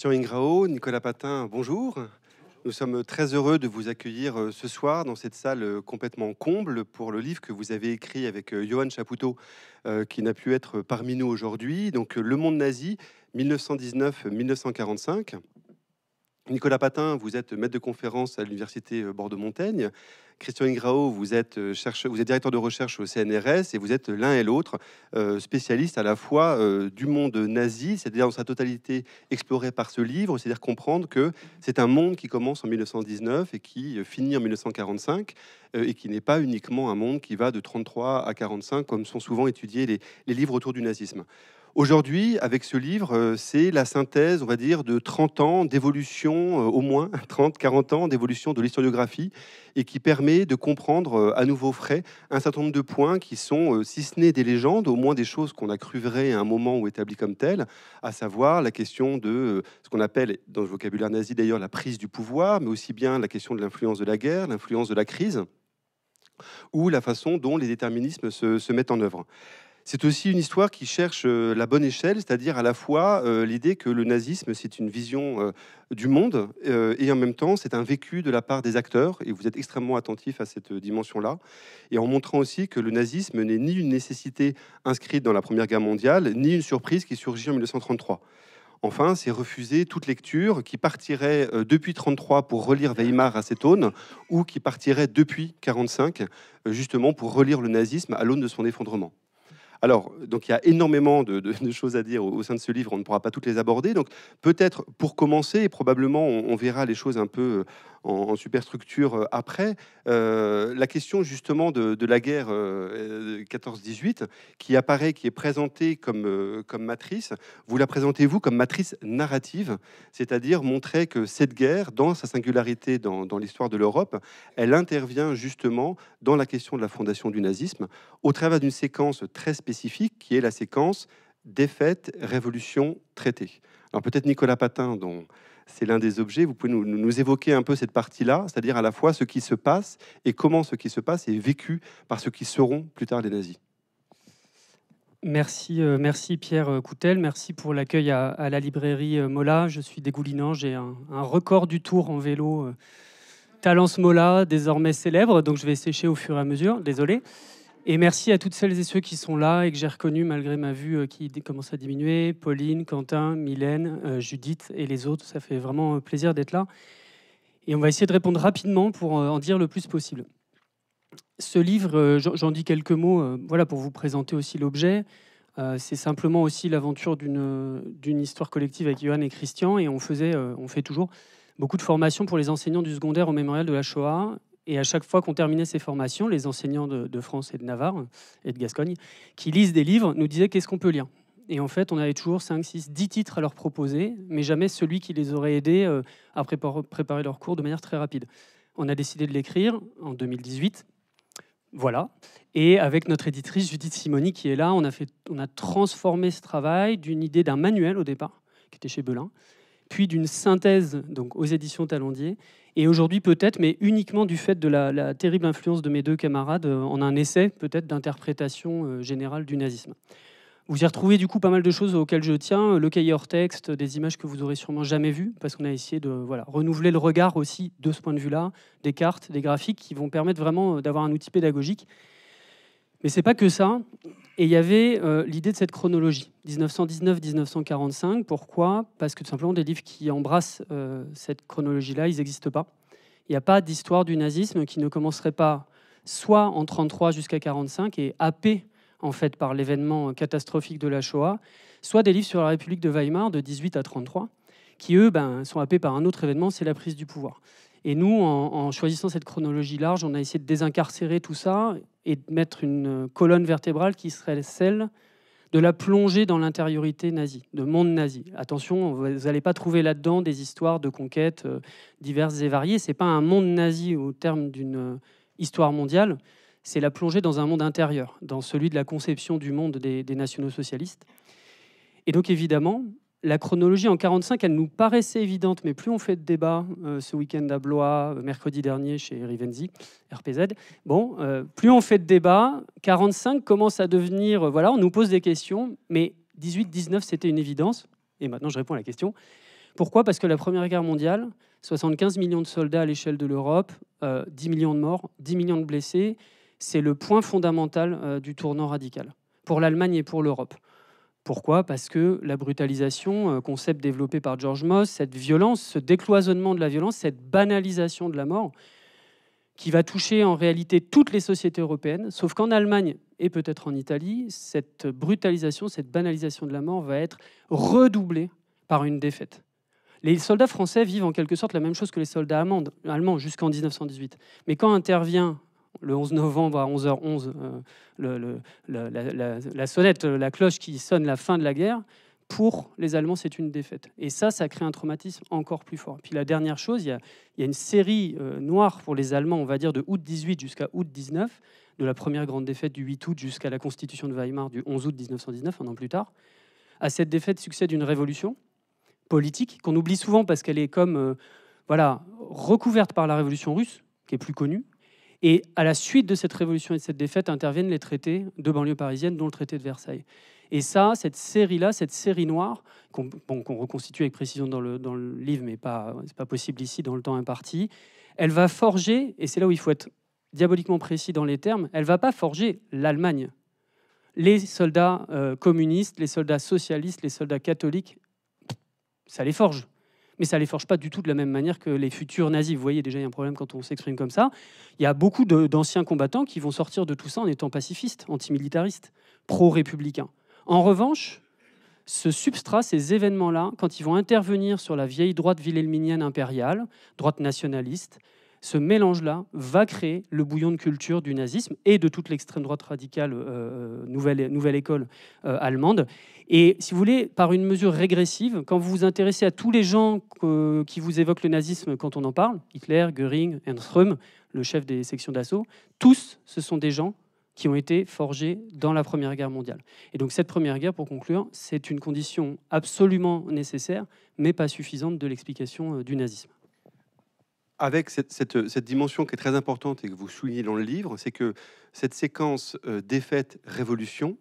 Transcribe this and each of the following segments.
Christian Ingrao, Nicolas Patin, bonjour. Nous sommes très heureux de vous accueillir euh, ce soir dans cette salle euh, complètement comble pour le livre que vous avez écrit avec euh, Johan Chapoutot, qui n'a pu être parmi nous aujourd'hui. Donc, Le monde nazi, 1919-1945. Nicolas Patin, vous êtes maître de conférence à l'université euh, Bordeaux-Montaigne. Christian Ingrao, vous êtes, euh, chercheur, vous êtes directeur de recherche au CNRS et vous êtes l'un et l'autre euh, spécialiste à la fois du monde nazi, c'est-à-dire dans sa totalité exploré par ce livre, c'est-à-dire comprendre que c'est un monde qui commence en 1919 et qui finit en 1945 et qui n'est pas uniquement un monde qui va de 33 à 45 comme sont souvent étudiés les livres autour du nazisme. Aujourd'hui, avec ce livre, euh, c'est la synthèse, on va dire, de 30 ans d'évolution, euh, au moins 30-40 ans d'évolution de l'historiographie, et qui permet de comprendre euh, à nouveau frais un certain nombre de points qui sont, si ce n'est des légendes, au moins des choses qu'on a cru vraies à un moment ou établies comme telles, à savoir la question de ce qu'on appelle, dans le vocabulaire nazi d'ailleurs, la prise du pouvoir, mais aussi bien la question de l'influence de la guerre, l'influence de la crise ou la façon dont les déterminismes se, se mettent en œuvre. C'est aussi une histoire qui cherche euh, la bonne échelle, c'est-à-dire à la fois euh, l'idée que le nazisme, c'est une vision euh, du monde, et en même temps, c'est un vécu de la part des acteurs, et vous êtes extrêmement attentif à cette dimension-là, et en montrant aussi que le nazisme n'est ni une nécessité inscrite dans la Première Guerre mondiale, ni une surprise qui surgit en 1933. Enfin, c'est refuser toute lecture qui partirait depuis 33 pour relire Weimar à cette aune, ou qui partirait depuis 45 justement pour relire le nazisme à l'aune de son effondrement. Alors, donc il y a énormément de, choses à dire au, sein de ce livre, on ne pourra pas toutes les aborder. Donc, peut-être pour commencer, et probablement on verra les choses un peu en, superstructure euh, après. Euh, la question justement de, la guerre 14-18, euh, qui apparaît, qui est présentée comme, comme matrice, vous la présentez-vous comme matrice narrative, c'est-à-dire montrer que cette guerre, dans sa singularité dans, dans l'histoire de l'Europe, elle intervient justement dans la question de la fondation du nazisme au travers d'une séquence très spécifique qui est la séquence défaite, révolution, traité. Alors peut-être Nicolas Patin, dont c'est l'un des objets. Vous pouvez nous, évoquer un peu cette partie-là, c'est-à-dire à la fois ce qui se passe et comment ce qui se passe est vécu par ceux qui seront plus tard les nazis. Merci, euh, merci Pierre euh, Coutel, merci pour l'accueil à, la librairie euh, Mola. Je suis dégoulinant, j'ai un, record du tour en vélo. Talence Mola, désormais célèbre, donc je vais sécher au fur et à mesure, désolé. Et merci à toutes celles et ceux qui sont là et que j'ai reconnus malgré ma vue euh, qui commence à diminuer. Pauline, Quentin, Mylène, euh, Judith et les autres. Ça fait vraiment euh, plaisir d'être là. Et on va essayer de répondre rapidement pour en dire le plus possible. Ce livre, j'en dis quelques mots voilà, pour vous présenter aussi l'objet. C'est simplement aussi l'aventure d'une histoire collective avec Johan et Christian. Et on, faisait, on fait toujours beaucoup de formations pour les enseignants du secondaire au mémorial de la Shoah. Et à chaque fois qu'on terminait ces formations, les enseignants de, France et de Navarre et de Gascogne, qui lisent des livres, nous disaient qu'est-ce qu'on peut lire. Et en fait, on avait toujours 5, 6, 10 titres à leur proposer, mais jamais celui qui les aurait aidés euh, à préparer, préparer leur cours de manière très rapide. On a décidé de l'écrire en 2018. Voilà. Et avec notre éditrice Judith Simoni qui est là, on a, fait, on a transformé ce travail d'une idée d'un manuel au départ, qui était chez Belin, puis d'une synthèse donc aux éditions Talendier, et aujourd'hui peut-être, mais uniquement du fait de la, terrible influence de mes deux camarades euh, en un essai peut-être d'interprétation euh, générale du nazisme. Vous y retrouvez du coup pas mal de choses auxquelles je tiens, euh, le cahier hors texte, des images que vous aurez sûrement jamais vues, parce qu'on a essayé de voilà, renouveler le regard aussi de ce point de vue-là, des cartes, des graphiques qui vont permettre vraiment d'avoir un outil pédagogique. Mais c'est pas que ça. Et il y avait euh, l'idée de cette chronologie, 1919-1945. Pourquoi Parce que tout simplement, des livres qui embrassent euh, cette chronologie-là, ils n'existent pas. Il n'y a pas d'histoire du nazisme qui ne commencerait pas soit en 1933 jusqu'à 1945 et happé en fait par l'événement catastrophique de la Shoah, soit des livres sur la République de Weimar de 18 à 1933 qui eux ben, sont happés par un autre événement, c'est la prise du pouvoir. Et nous, en, choisissant cette chronologie large, on a essayé de désincarcérer tout ça et de mettre une euh, colonne vertébrale qui serait celle de la plongée dans l'intériorité nazie, de monde nazi. Attention, vous n'allez pas trouver là-dedans des histoires de conquêtes euh, diverses et variées. C'est pas un monde nazi au terme d'une euh, histoire mondiale. C'est la plongée dans un monde intérieur, dans celui de la conception du monde des, des nationaux socialistes. Et donc évidemment, la chronologie en 45, elle nous paraissait évidente, mais plus on fait de débats, euh, ce week-end à Blois, euh, mercredi dernier chez Rivenzi, RPZ, bon, euh, plus on fait de débats, 45 commence à devenir, voilà, on nous pose des questions, mais 18-19, c'était une évidence, et maintenant je réponds à la question. Pourquoi Parce que la Première Guerre mondiale, 75 millions de soldats à l'échelle de l'Europe, 10 millions de morts, 10 millions de blessés, c'est le point fondamental du tournant radical pour l'Allemagne et pour l'Europe. Pourquoi Parce que la brutalisation, euh, concept développé par George Moss, cette violence, ce décloisonnement de la violence, cette banalisation de la mort, qui va toucher en réalité toutes les sociétés européennes, sauf qu'en Allemagne et peut-être en Italie, cette brutalisation, cette banalisation de la mort va être redoublée par une défaite. Les soldats français vivent en quelque sorte la même chose que les soldats allemands, jusqu'en 1918. Mais quand intervient le 11 novembre à 11h11, euh, la, sonnette, euh, la cloche qui sonne la fin de la guerre, pour les Allemands, c'est une défaite. Et ça, ça crée un traumatisme encore plus fort. Puis la dernière chose, il y a, une série euh, noire pour les Allemands, on va dire de août 18 jusqu'à août 19, de la première grande défaite du 8 août jusqu'à la constitution de Weimar du 11 août 1919, un an plus tard. À cette défaite succède une révolution politique qu'on oublie souvent parce qu'elle est comme voilà recouverte par la révolution russe, qui est plus connue, et à la suite de cette révolution et de cette défaite interviennent les traités de banlieue parisienne, dont le traité de Versailles. Et ça, cette série-là, cette série noire, qu'on reconstitue avec précision dans le, dans le livre, mais pas, c'est pas possible ici dans le temps imparti, elle va forger, et c'est là où il faut être diaboliquement précis dans les termes, elle va pas forger l'Allemagne. Les soldats euh, communistes, les soldats socialistes, les soldats catholiques, ça les forge mais ça les forge pas du tout de la même manière que les futurs nazis. Vous voyez déjà, il y a un problème quand on s'exprime comme ça. Il y a beaucoup d'anciens combattants qui vont sortir de tout ça en étant pacifistes, antimilitaristes, pro-républicains. En revanche, ce substrat, ces événements-là, quand ils vont intervenir sur la vieille droite vilhelminienne impériale, droite nationaliste, ce mélange-là va créer le bouillon de culture du nazisme et de toute l'extrême droite radicale euh, euh, nouvelle, nouvelle, école euh, allemande. Et si vous voulez, par une mesure régressive, quand vous vous intéressez à tous les gens qui vous évoquent le nazisme quand on en parle, Hitler, Goering, Ernst Röhm, le chef des sections d'assaut, tous ce sont des gens qui ont été forgés dans la Première Guerre mondiale. Et donc cette Première Guerre, pour conclure, c'est une condition absolument nécessaire, mais pas suffisante de l'explication du nazisme avec euh, cette, dimension qui est très importante et que vous soulignez dans le livre, c'est que cette séquence euh, défaite-révolution,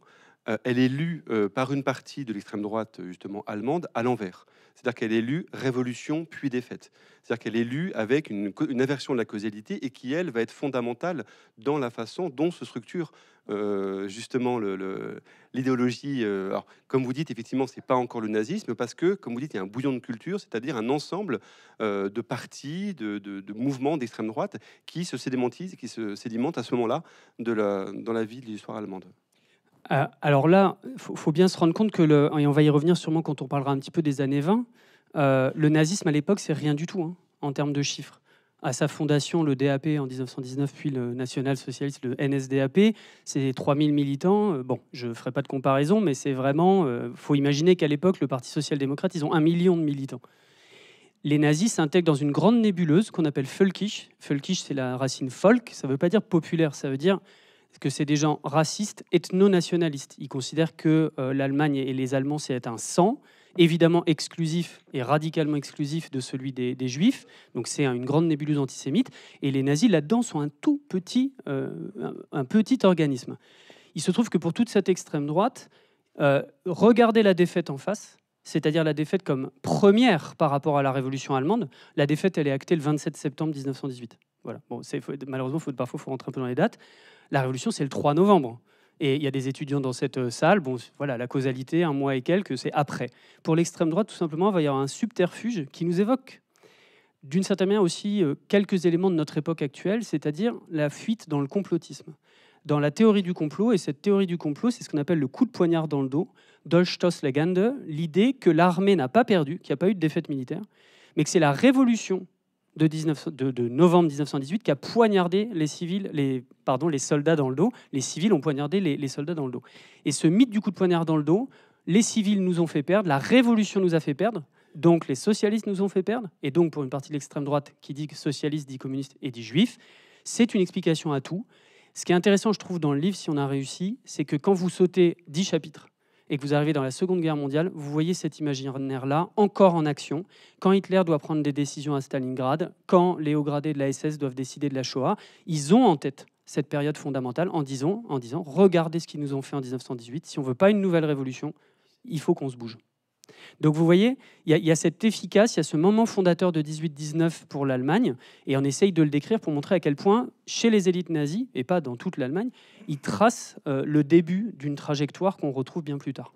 euh, elle est lue euh, par une partie de l'extrême droite, justement allemande, à l'envers. C'est-à-dire qu'elle est lue révolution puis défaite. C'est-à-dire qu'elle est lue avec une, aversion de la causalité et qui, elle, va être fondamentale dans la façon dont se structure euh, justement l'idéologie. comme vous dites, effectivement, ce n'est pas encore le nazisme parce que, comme vous dites, il y a un bouillon de culture, c'est-à-dire un ensemble de partis, de, mouvements d'extrême droite qui se sédimentent à ce moment-là dans la vie de l'histoire allemande. Euh, alors là, il faut, bien se rendre compte que, et on va y revenir sûrement quand on parlera un petit peu des années 20, euh, le nazisme à l'époque, c'est rien du tout hein, en termes de chiffres. À sa fondation, le DAP en 1919, puis le national-socialiste, le NSDAP, c'est 3000 militants. Euh, bon, je ne ferai pas de comparaison, mais c'est vraiment. faut imaginer qu'à l'époque, le Parti social-démocrate, ils ont un million de militants. Les nazis s'intègrent dans une grande nébuleuse qu'on appelle Völkisch. Völkisch, c'est la racine folk. Ça ne veut pas dire populaire, ça veut dire que c'est des gens racistes, ethno-nationalistes. Ils considèrent que euh, l'Allemagne et les Allemands, c'est un sang, évidemment exclusif et radicalement exclusif de celui des, Juifs. Donc c'est une grande nébuleuse antisémite. Et les nazis, là-dedans, sont un tout petit, euh, un, petit organisme. Il se trouve que pour toute cette extrême droite, euh, regardez la défaite en face, c'est-à-dire la défaite comme première par rapport à la révolution allemande, la défaite, elle est actée le 27 septembre 1918 malheureusement, parfois, il faut rentrer un peu dans les dates. La Révolution, c'est le 3 novembre. Et il y a des étudiants dans cette euh, salle. Bon, voilà, la causalité, un mois et quelques, c'est après. Pour l'extrême droite, tout simplement, il va y avoir un subterfuge qui nous évoque, d'une certaine manière aussi, euh, quelques éléments de notre époque actuelle, c'est-à-dire la fuite dans le complotisme. Dans la théorie du complot, et cette théorie du complot, c'est ce qu'on appelle le coup de poignard dans le dos, Dolstoss-Legande, l'idée que l'armée n'a pas perdu, qu'il n'y a pas eu de défaite militaire, mais que c'est la révolution de, de, novembre 1918 qui a poignardé les civils, les, pardon, les soldats dans le dos. Les civils ont poignardé les, soldats dans le dos. Et ce mythe du coup de poignard dans le dos, les civils nous ont fait perdre, la révolution nous a fait perdre, donc les socialistes nous ont fait perdre, et donc pour une partie de l'extrême droite qui dit que socialiste dit communiste et dit juif, c'est une explication à tout. Ce qui est intéressant, je trouve, dans le livre, si on a réussi, c'est que quand vous sautez dix chapitres, et que vous arrivez dans la Seconde Guerre mondiale, vous voyez cet imaginaire-là encore en action, quand Hitler doit prendre des décisions à Stalingrad, quand les hauts gradés de la SS doivent décider de la Shoah, ils ont en tête cette période fondamentale en disant, en disant regardez ce qu'ils nous ont fait en 1918, si on ne veut pas une nouvelle révolution, il faut qu'on se bouge. Donc vous voyez, il y, a cette efficace, il y a ce moment fondateur de 18-19 pour l'Allemagne, et on essaye de le décrire pour montrer à quel point, chez les élites nazies, et pas dans toute l'Allemagne, ils tracent euh, le début d'une trajectoire qu'on retrouve bien plus tard.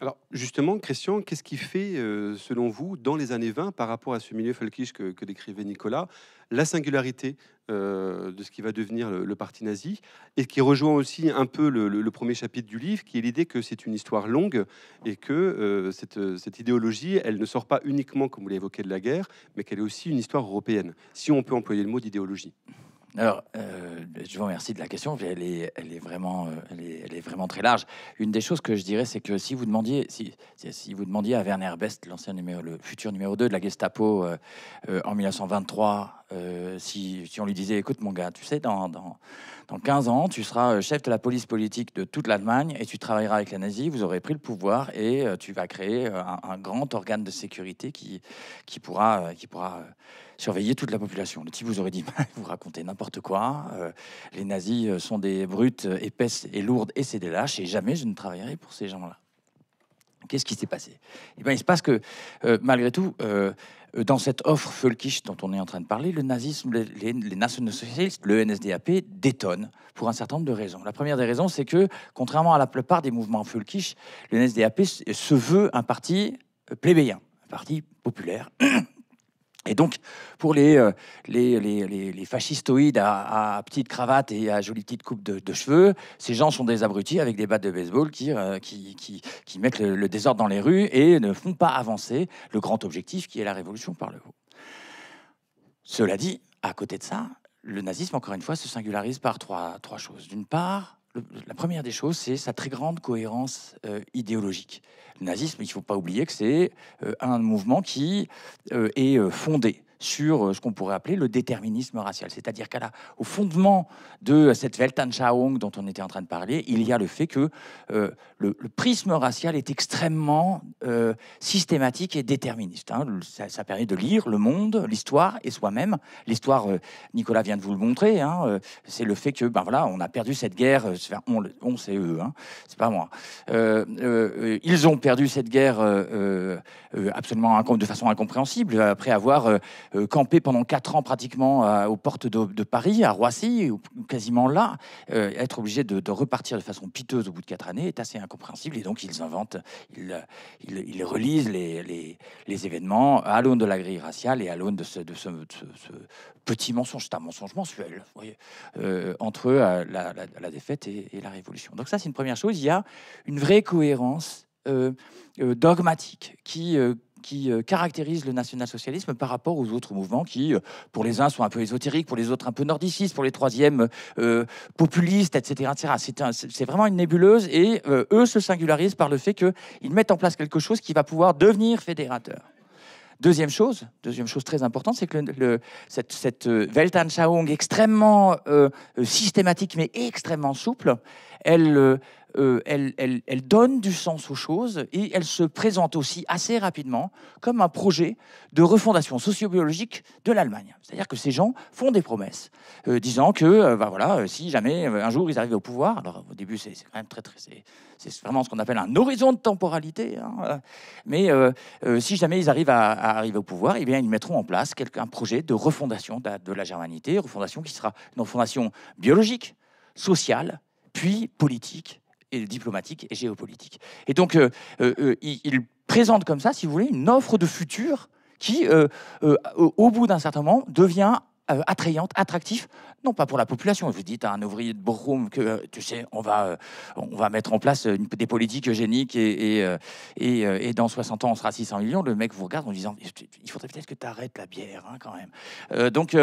Alors justement, Christian, qu'est-ce qui fait, euh, selon vous, dans les années 20, par rapport à ce milieu folkish que décrivait Nicolas, la singularité euh, de ce qui va devenir le, parti nazi, et qui rejoint aussi un peu le, premier chapitre du livre, qui est l'idée que c'est une histoire longue et que euh, cette, euh, cette, idéologie, elle ne sort pas uniquement, comme vous l'avez évoqué, de la guerre, mais qu'elle est aussi une histoire européenne, si on peut employer le mot d'idéologie. Alors, euh, je vous remercie de la question. Elle est, elle est vraiment, euh, elle est, vraiment très large. Une des choses que je dirais, c'est que si vous demandiez, si, vous demandiez à Werner Best, l'ancien numéro, le futur numéro 2 de la Gestapo euh, en 1923, si, on lui disait, écoute mon gars, tu sais, dans, dans, dans 15 ans, tu seras chef de la police politique de toute l'Allemagne et tu travailleras avec la nazie, vous aurez pris le pouvoir et tu vas créer un, un, grand organe de sécurité qui, qui pourra, qui pourra surveiller toute la population. Le type vous aurait dit, vous racontez n'importe quoi, euh, les nazis euh, sont des brutes euh, épaisses et lourdes et c'est des lâches, et jamais je ne travaillerai pour ces gens-là. Qu'est-ce qui s'est passé eh bien, Il se passe que, malgré tout, dans cette offre folkish dont on est en train de parler, le nazisme, les, les, le NSDAP, détonne pour un certain nombre de raisons. La première des raisons, c'est que, contrairement à la plupart des mouvements folkish, le NSDAP se veut un parti plébéien, un parti populaire, Et donc, pour les, euh, les, fascistoïdes à, petites petite cravate et à jolie petite coupe de, cheveux, ces gens sont des abrutis avec des battes de baseball qui, euh, mettent le, désordre dans les rues et ne font pas avancer le grand objectif qui est la révolution par le haut. Cela dit, à côté de ça, le nazisme, encore une fois, se singularise par trois choses. D'une part, la première des choses, c'est sa très grande cohérence euh, idéologique. Le nazisme, il ne faut pas oublier que c'est euh, un mouvement qui euh, est fondé sur euh, ce qu'on pourrait appeler le déterminisme racial. C'est-à-dire qu'au fondement de cette Weltanschauung dont on était en train de parler, il y a le fait que euh, le, prisme racial est extrêmement euh, systématique et déterministe. Hein. Ça, permet de lire le monde, l'histoire et soi-même. L'histoire, Nicolas vient de vous le montrer, hein, c'est le fait que ben voilà, on a perdu cette guerre, on, sait c'est eux, hein, c'est pas moi. ils ont perdu cette guerre absolument de façon incompréhensible après avoir euh, campé pendant quatre ans pratiquement euh, aux portes de, Paris, à Roissy, ou, quasiment là, euh, être obligé de, repartir de façon piteuse au bout de quatre années est assez incompréhensible. Et donc ils inventent, ils, relisent les, événements à l'aune de la grille raciale et à l'aune de ce, petit mensonge. C'est un mensonge mensuel, entre eux, la, défaite et, la révolution. Donc ça, c'est une première chose. Il y a une vraie cohérence dogmatique qui, qui euh, caractérise le national-socialisme par rapport aux autres mouvements qui, euh, pour les uns, sont un peu ésotériques, pour les autres, un peu nordicistes, pour les troisièmes, euh, populistes, etc. C'est vraiment une nébuleuse et eux se singularisent par le fait qu'ils mettent en place quelque chose qui va pouvoir devenir fédérateur. Deuxième chose, deuxième chose très importante, c'est que le, cette, cette Weltanschauung extrêmement systématique mais extrêmement souple, elle euh, elle, donne du sens aux choses et elle se présente aussi assez rapidement comme un projet de refondation sociobiologique de l'Allemagne. C'est-à-dire que ces gens font des promesses, euh, disant que euh, bah voilà, si jamais un jour ils arrivent au pouvoir, alors au début c'est vraiment ce qu'on appelle un horizon de temporalité, hein, mais si jamais ils arrivent à, arriver au pouvoir, eh ils mettront en place un projet de refondation de la, de la germanité, refondation qui sera une refondation biologique, sociale, puis politique et diplomatique et géopolitique. Et donc, euh, euh, euh, il, présente comme ça, si vous voulez, une offre de futur qui, au bout d'un certain moment, devient attrayante, attractif, non pas pour la population. Vous dites à un ouvrier de Bourgogne que, tu sais, on va, on va mettre en place une, des politiques géniques et, et, et, dans 60 ans, on sera 600 millions. Le mec vous regarde en disant, il faudrait peut-être que tu arrêtes la bière hein, quand même. donc,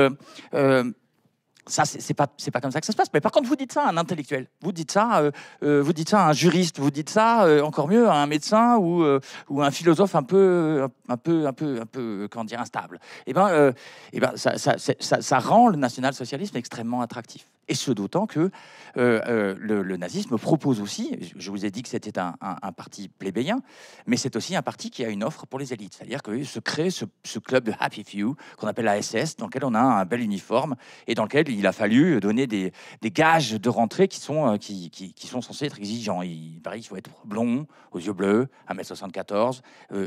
ça, c'est pas, c'est pas comme ça que ça se passe. Mais par contre, vous dites ça à un intellectuel, vous dites ça, euh, euh, vous dites ça à un juriste, vous dites ça, euh, encore mieux, à un médecin ou, ou un philosophe un peu, un peu, un peu, un peu, comment dire, instable. Eh ben, et eh ben, ça, ça, ça, ça rend le national-socialisme extrêmement attractif. Et ce d'autant que euh, euh, le, nazisme propose aussi, je vous ai dit que c'était un, parti plébéien, mais c'est aussi un parti qui a une offre pour les élites. C'est-à-dire que se crée ce, club de Happy Few, qu'on appelle la SS, dans lequel on a un bel uniforme et dans lequel il a fallu donner des, gages de rentrée qui sont, euh, qui, sont censés être exigeants. Il, paraît qu'il faut être blond, aux yeux bleus, 1m74,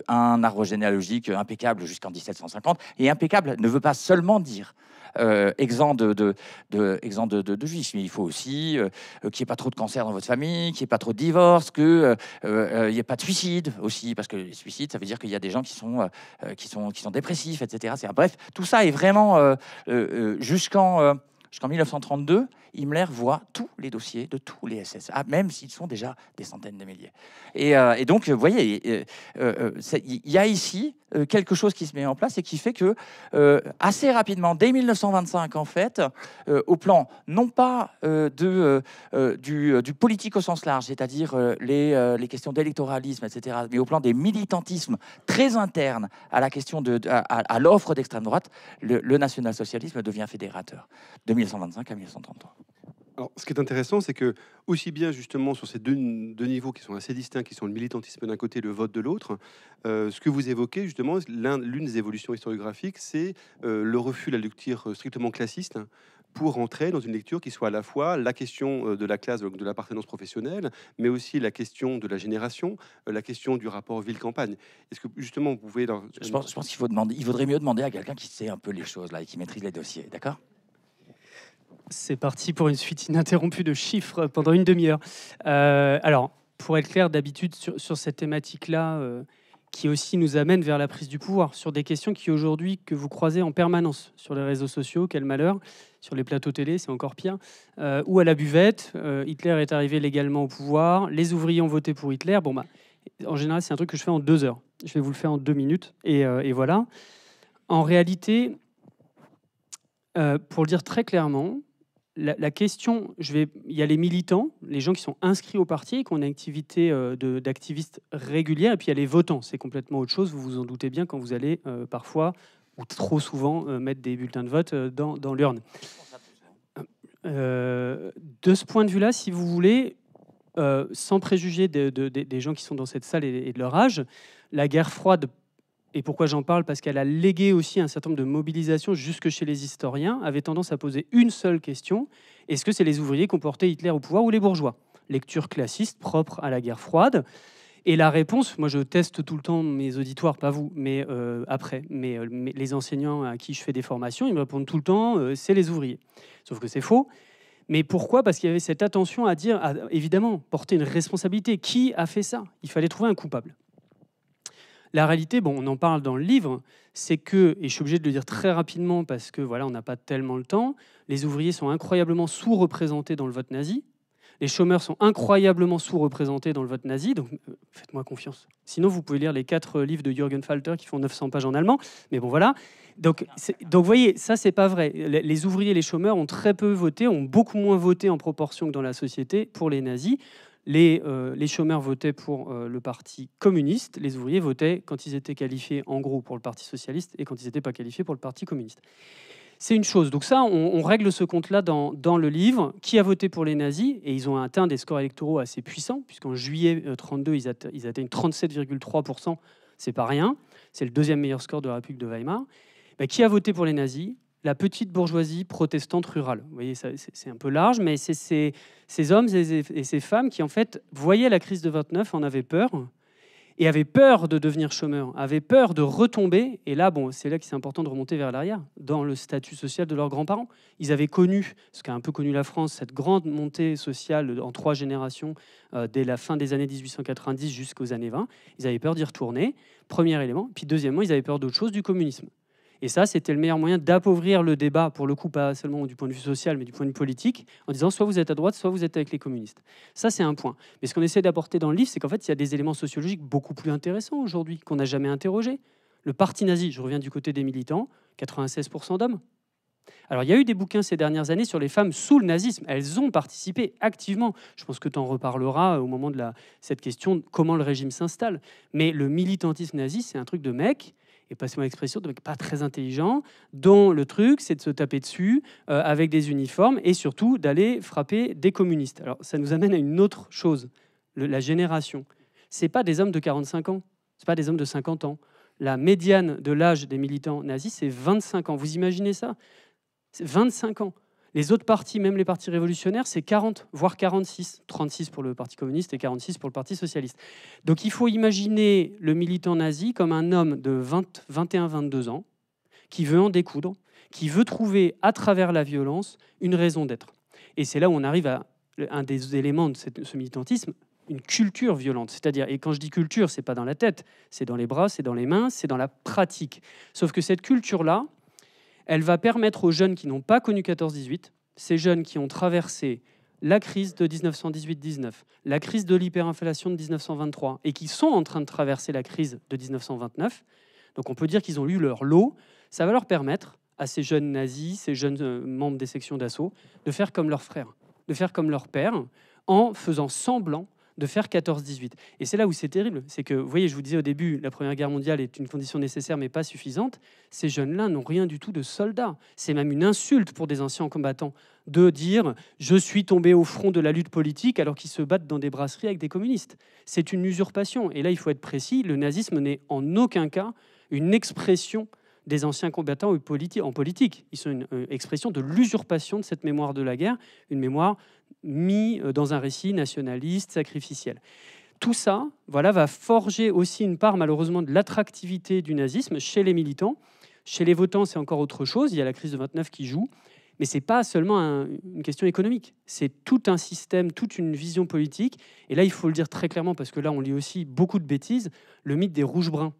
un arbre généalogique impeccable jusqu'en 1750. Et impeccable ne veut pas seulement dire euh, exempt de, de, de, de, Mais il faut aussi euh, qu'il n'y ait pas trop de cancer dans votre famille, qu'il n'y ait pas trop de divorce, qu'il euh, n'y ait pas de suicide aussi, parce que les suicides, ça veut dire qu'il y a des gens qui sont, qui sont, qui sont dépressifs, etc. Bref, tout ça est vraiment jusqu'en jusqu'en 1932, Himmler voit tous les dossiers de tous les SS, même s'ils sont déjà des centaines de milliers. Et, euh, donc, euh, vous voyez, euh, il y a ici quelque chose qui se met en place et qui fait que, assez rapidement, dès 1925, en fait, au plan non pas de, du, politique au sens large, c'est-à-dire les, les, questions d'électoralisme, etc., mais au plan des militantismes très internes à la question de, à, l'offre d'extrême droite, le, national-socialisme devient fédérateur. De 1125 à 1133. Alors, ce qui est intéressant, c'est que aussi bien justement sur ces deux, niveaux qui sont assez distincts, qui sont le militantisme d'un côté et le vote de l'autre, euh, ce que vous évoquez justement, l'une des évolutions historiographiques, c'est euh, le refus de la lecture euh, strictement classiste pour entrer dans une lecture qui soit à la fois la question de la classe, de l'appartenance professionnelle, mais aussi la question de la génération, la question du rapport ville-campagne. Est-ce que justement vous pouvez... dans Je pense, je pense qu'il faut demander, il vaudrait mieux demander à quelqu'un qui sait un peu les choses là et qui maîtrise les dossiers, d'accord c'est parti pour une suite ininterrompue de chiffres pendant une demi-heure. Euh, alors, pour être clair, d'habitude, sur, sur, cette thématique-là, euh, qui aussi nous amène vers la prise du pouvoir, sur des questions qui aujourd'hui, que vous croisez en permanence sur les réseaux sociaux, quel malheur, sur les plateaux télé, c'est encore pire, euh, ou à la buvette, Hitler est arrivé légalement au pouvoir, les ouvriers ont voté pour Hitler. Bon, bah, en général, c'est un truc que je fais en deux heures. Je vais vous le faire en deux minutes, et voilà. En réalité, pour le dire très clairement, la, question, je vais, il y a les militants, les gens qui sont inscrits au parti et qui ont une activité euh, d'activistes d'activiste régulière, et puis il y a les votants, c'est complètement autre chose, vous vous en doutez bien quand vous allez euh, parfois ou trop souvent euh, mettre des bulletins de vote dans, l'urne. de ce point de vue-là, si vous voulez, sans préjuger des gens qui sont dans cette salle et de leur âge, la guerre froide et pourquoi j'en parle Parce qu'elle a légué aussi un certain nombre de mobilisations jusque chez les historiens, avait tendance à poser une seule question. Est-ce que c'est les ouvriers qui ont porté Hitler au pouvoir ou les bourgeois Lecture classiste propre à la guerre froide. Et la réponse, moi je teste tout le temps mes auditoires, pas vous, mais euh, après, euh, mais, les enseignants à qui je fais des formations, ils me répondent tout le temps, euh, c'est les ouvriers. Sauf que c'est faux. Mais pourquoi Parce qu'il y avait cette attention à dire, évidemment, porter une responsabilité. Qui a fait ça Il fallait trouver un coupable. La réalité, bon, on en parle dans le livre, c'est que, et je suis obligé de le dire très rapidement parce que voilà, on n'a pas tellement le temps, les ouvriers sont incroyablement sous-représentés dans le vote nazi. Les chômeurs sont incroyablement sous-représentés dans le vote nazi, donc euh, faites-moi confiance. Sinon, vous pouvez lire les quatre euh, livres de Jürgen Falter qui font 900 pages en allemand, mais bon, voilà. Donc, donc voyez, ça, c'est pas vrai. les ouvriers et les chômeurs ont très peu voté, ont beaucoup moins voté en proportion que dans la société pour les nazis. Euh, les, chômeurs votaient pour euh, le parti communiste, les ouvriers votaient quand ils étaient qualifiés en gros pour le parti socialiste et quand ils n'étaient pas qualifiés pour le parti communiste. C'est une chose. Donc ça, on, règle ce compte-là dans, le livre. Qui a voté pour les nazis Et ils ont atteint des scores électoraux assez puissants, puisqu'en juillet 32, euh, ils, atteignent 37,3%. C'est pas rien. C'est le deuxième meilleur score de la République de Weimar. Mais bah, qui a voté pour les nazis la petite bourgeoisie protestante rurale. Vous voyez, c'est un peu large, mais c'est ces, hommes et, ces femmes qui, en fait, voyaient la crise de 29, en avaient peur, et avaient peur de devenir chômeurs, avaient peur de retomber. Et là, bon, c'est là que c'est important de remonter vers l'arrière, dans le statut social de leurs grands-parents. Ils avaient connu, ce qu'a un peu connu la France, cette grande montée sociale en trois générations, euh, dès la fin des années 1890 jusqu'aux années 20. Ils avaient peur d'y retourner, premier élément. Puis deuxièmement, ils avaient peur d'autre chose, du communisme. Et ça, c'était le meilleur moyen d'appauvrir le débat, pour le coup, pas seulement du point de vue social, mais du point de vue politique, en disant soit vous êtes à droite, soit vous êtes avec les communistes. Ça, c'est un point. Mais ce qu'on essaie d'apporter dans le livre, c'est qu'en fait, il y a des éléments sociologiques beaucoup plus intéressants aujourd'hui, qu'on n'a jamais interrogés. Le parti nazi, je reviens du côté des militants, 96% d'hommes. Alors, il y a eu des bouquins ces dernières années sur les femmes sous le nazisme. Elles ont participé activement. Je pense que tu en reparleras au moment de la, cette question comment le régime s'installe. Mais le militantisme nazi, c'est un truc de mec et passez-moi l'expression, pas très intelligent. dont le truc, c'est de se taper dessus euh, avec des uniformes et surtout d'aller frapper des communistes. Alors, ça nous amène à une autre chose, la génération. C'est pas des hommes de 45 ans, c'est pas des hommes de 50 ans. La médiane de l'âge des militants nazis, c'est 25 ans. Vous imaginez ça 25 ans. Les autres partis, même les partis révolutionnaires, c'est 40, voire 46, 36 pour le Parti communiste et 46 pour le Parti socialiste. Donc il faut imaginer le militant nazi comme un homme de 21-22 ans qui veut en découdre, qui veut trouver à travers la violence une raison d'être. Et c'est là où on arrive à un des éléments de ce militantisme, une culture violente. C'est-à-dire, et quand je dis culture, c'est pas dans la tête, c'est dans les bras, c'est dans les mains, c'est dans la pratique. Sauf que cette culture-là, elle va permettre aux jeunes qui n'ont pas connu 14-18, ces jeunes qui ont traversé la crise de 1918-19, la crise de l'hyperinflation de 1923 et qui sont en train de traverser la crise de 1929, donc on peut dire qu'ils ont eu leur lot, ça va leur permettre à ces jeunes nazis, ces jeunes euh, membres des sections d'assaut, de faire comme leurs frères, de faire comme leur père, en faisant semblant de faire 14-18. Et c'est là où c'est terrible, c'est que, vous voyez, je vous disais au début, la Première Guerre mondiale est une condition nécessaire mais pas suffisante. Ces jeunes-là n'ont rien du tout de soldats. C'est même une insulte pour des anciens combattants de dire je suis tombé au front de la lutte politique alors qu'ils se battent dans des brasseries avec des communistes. C'est une usurpation. Et là, il faut être précis, le nazisme n'est en aucun cas une expression des anciens combattants en politique. Ils sont une euh, expression de l'usurpation de cette mémoire de la guerre, une mémoire mise euh, dans un récit nationaliste, sacrificiel. Tout ça voilà, va forger aussi une part malheureusement de l'attractivité du nazisme chez les militants. Chez les votants, c'est encore autre chose. Il y a la crise de 29 qui joue. Mais ce n'est pas seulement une question économique, c'est tout un système, toute une vision politique. Et là, il faut le dire très clairement, parce que là, on lit aussi beaucoup de bêtises, le mythe des rouges-bruns.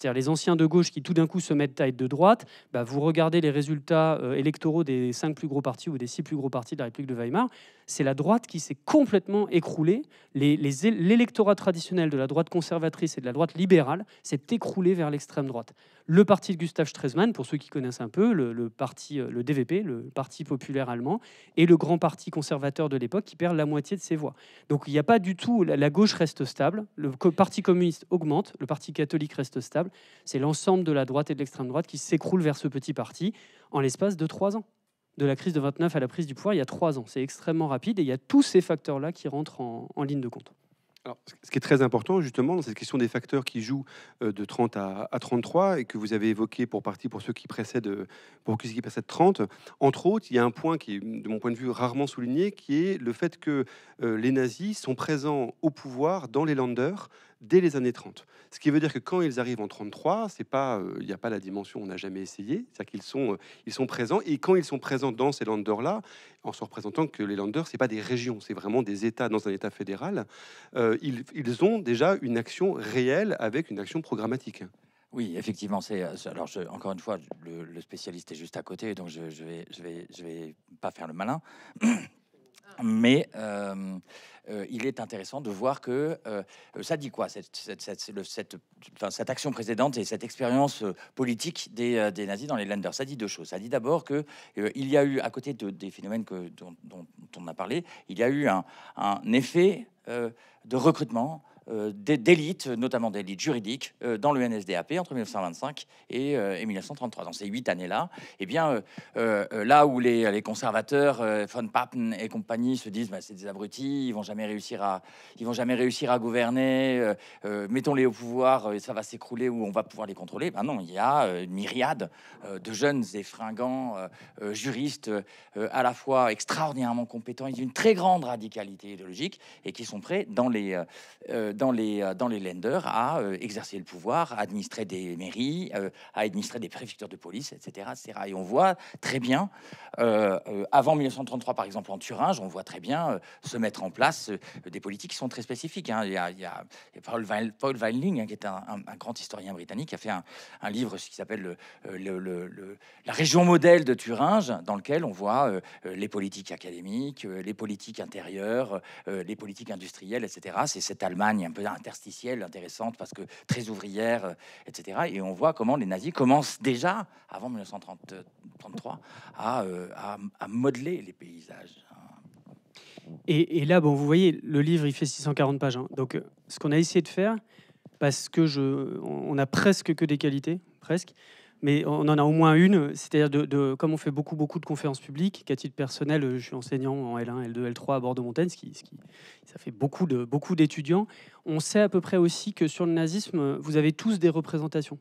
C'est-à-dire les anciens de gauche qui tout d'un coup se mettent à être de droite, bah, vous regardez les résultats euh, électoraux des cinq plus gros partis ou des six plus gros partis de la République de Weimar, c'est la droite qui s'est complètement écroulée. L'électorat traditionnel de la droite conservatrice et de la droite libérale s'est écroulé vers l'extrême droite. Le parti de Gustav Stresemann, pour ceux qui connaissent un peu, le, parti, euh, le DVP, le Parti populaire allemand, et le grand parti conservateur de l'époque qui perd la moitié de ses voix. Donc il n'y a pas du tout, la gauche reste stable, le parti communiste augmente, le parti catholique reste stable c'est l'ensemble de la droite et de l'extrême droite qui s'écroule vers ce petit parti en l'espace de trois ans. De la crise de 29 à la prise du pouvoir, il y a trois ans. C'est extrêmement rapide et il y a tous ces facteurs-là qui rentrent en, ligne de compte. Alors, ce qui est très important, justement, dans cette question des facteurs qui jouent euh, de 30 à, 33 et que vous avez évoqué pour partie pour ceux qui précèdent, euh, pour ceux qui précèdent 30, entre autres, il y a un point qui est, de mon point de vue, rarement souligné, qui est le fait que euh, les nazis sont présents au pouvoir dans les landers, dès les années 30. Ce qui veut dire que quand ils arrivent en 33, c'est pas, euh, il n'y a pas la dimension on n'a jamais essayé, c'est-à-dire qu'ils sont, euh, ils sont présents et quand ils sont présents dans ces landers là, en se représentant que les landers c'est pas des régions, c'est vraiment des États dans un État fédéral, euh, ils, ont déjà une action réelle avec une action programmatique. Oui, effectivement, c'est alors encore une fois le, spécialiste est juste à côté, donc je, je vais je vais je vais pas faire le malin. Mais euh, euh, il est intéressant de voir que euh, ça dit quoi, cette, cette action précédente et cette expérience politique des, nazis dans les Länder. Ça dit deux choses. Ça dit d'abord que il y a eu, à côté des phénomènes que, dont, on a parlé, il y a eu un, un effet de recrutement euh, d'élite, notamment d'élite juridiques, euh, dans le NSDAP entre 1925 et, 1933. Euh, dans ces huit années-là, eh bien, là où les, les conservateurs, von Papen et compagnie, se disent bah, c'est des abrutis, ils vont jamais réussir à, ils vont jamais réussir à gouverner, mettons-les au pouvoir et ça va s'écrouler ou on va pouvoir les contrôler. Ben non, il y a une myriade de jeunes effringants juristes à la fois extraordinairement compétents ont une très grande radicalité idéologique et qui sont prêts dans les dans les, euh, dans les lenders à euh, exercer le pouvoir, à administrer des mairies, euh, à administrer des préfectures de police, etc. etc. Et on voit très bien, avant 1933 par exemple en Thuringe, on voit très bien se mettre en place des politiques qui sont très spécifiques. Hein. Il, y a, Paul, Weinling, hein, qui est un, grand historien britannique, a fait un, un livre qui s'appelle le, La région modèle de Thuringe, dans lequel on voit les politiques académiques, les politiques intérieures, les politiques industrielles, etc. C'est cette Allemagne un peu interstitielle, intéressante, parce que très ouvrière, euh, etc. Et on voit comment les nazis commencent déjà, avant 1933, euh, euh, à, à, modeler les paysages. Hein. Et, là, bon, vous voyez, le livre, il fait 640 pages. Hein. Donc, ce qu'on a essayé de faire, parce que je, on a presque que des qualités, presque, mais on en a au moins une, c'est-à-dire de, comme on fait beaucoup, beaucoup de conférences publiques, qu'à titre personnel, je suis enseignant en L1, L2, L3 à Bordeaux-Montaigne, ce qui, ça fait beaucoup de beaucoup d'étudiants. On sait à peu près aussi que sur le nazisme, vous avez tous des représentations.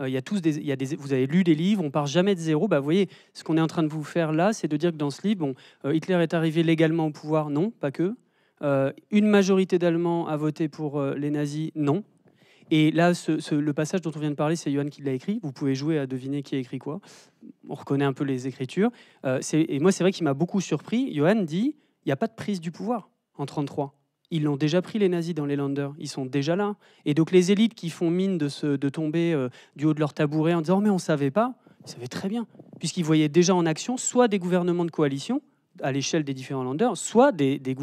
Euh, il y a tous y a des, vous avez lu des livres, on part jamais de zéro. Bah, vous voyez, ce qu'on est en train de vous faire là, c'est de dire que dans ce livre, euh, Hitler est arrivé légalement au pouvoir, non, pas que. Euh, une majorité d'Allemands a voté pour les nazis, non, et là, le passage dont on vient de parler, c'est Johan qui l'a écrit. Vous pouvez jouer à deviner qui a écrit quoi. On reconnaît un peu les écritures. Euh, et moi, c'est vrai qu'il m'a beaucoup surpris. Johan dit il n'y a pas de prise du pouvoir en 1933. Ils l'ont déjà pris, les nazis, dans les Landers. Ils sont déjà là. Et donc, les élites qui font mine de, se, de tomber euh, du haut de leur tabouret en disant oh, mais on ne savait pas, ils savaient très bien, puisqu'ils voyaient déjà en action soit des gouvernements de coalition, à l'échelle des différents landers, soit des, des,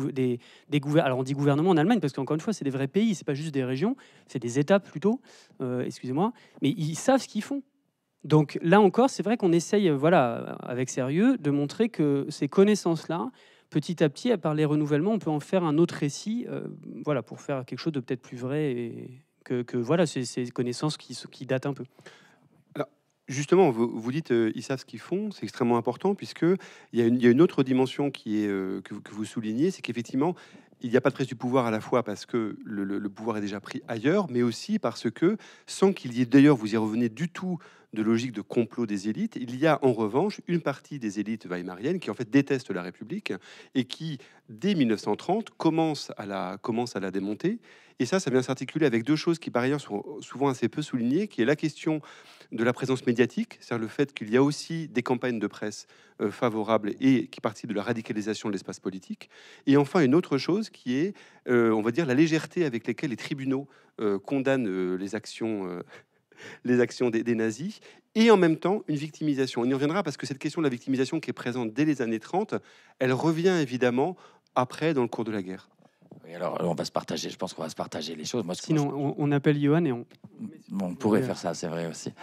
Alors on dit gouvernement en Allemagne parce qu'encore une fois, c'est des vrais pays, c'est pas juste des régions, c'est des États plutôt, euh, excusez-moi, mais ils savent ce qu'ils font. Donc là encore, c'est vrai qu'on essaye, euh, voilà, avec sérieux, de montrer que ces connaissances-là, petit à petit, à part les renouvellements, on peut en faire un autre récit, euh, voilà, pour faire quelque chose de peut-être plus vrai que, voilà, ces, connaissances qui datent un peu. Justement, vous, dites, euh, ils savent ce qu'ils font, c'est extrêmement important, puisque il y, a une autre dimension euh, que, vous, soulignez, c'est qu'effectivement, il n'y a pas de presse du pouvoir à la fois parce que le pouvoir est déjà pris ailleurs, mais aussi parce que, sans qu'il y ait d'ailleurs, vous y revenez du tout, de logique de complot des élites. Il y a en revanche une partie des élites weimariennes qui en fait détestent la République et qui, dès 1930, commence à la, commence à la démonter. Et ça, ça vient s'articuler avec deux choses qui, par ailleurs, sont souvent assez peu soulignées, qui est la question de la présence médiatique, c'est-à-dire le fait qu'il y a aussi des campagnes de presse euh, favorables et qui partent de la radicalisation de l'espace politique. Et enfin, une autre chose qui est, euh, on va dire, la légèreté avec laquelle les tribunaux euh, condamnent les actions les actions des, nazis, et en même temps une victimisation. On y reviendra parce que cette question de la victimisation qui est présente dès les années 30, elle revient évidemment après dans le cours de la guerre alors on va se partager, je pense qu'on va se partager les choses. Moi, Sinon, on, appelle Johan et on. on pourrait faire ça, c'est vrai aussi.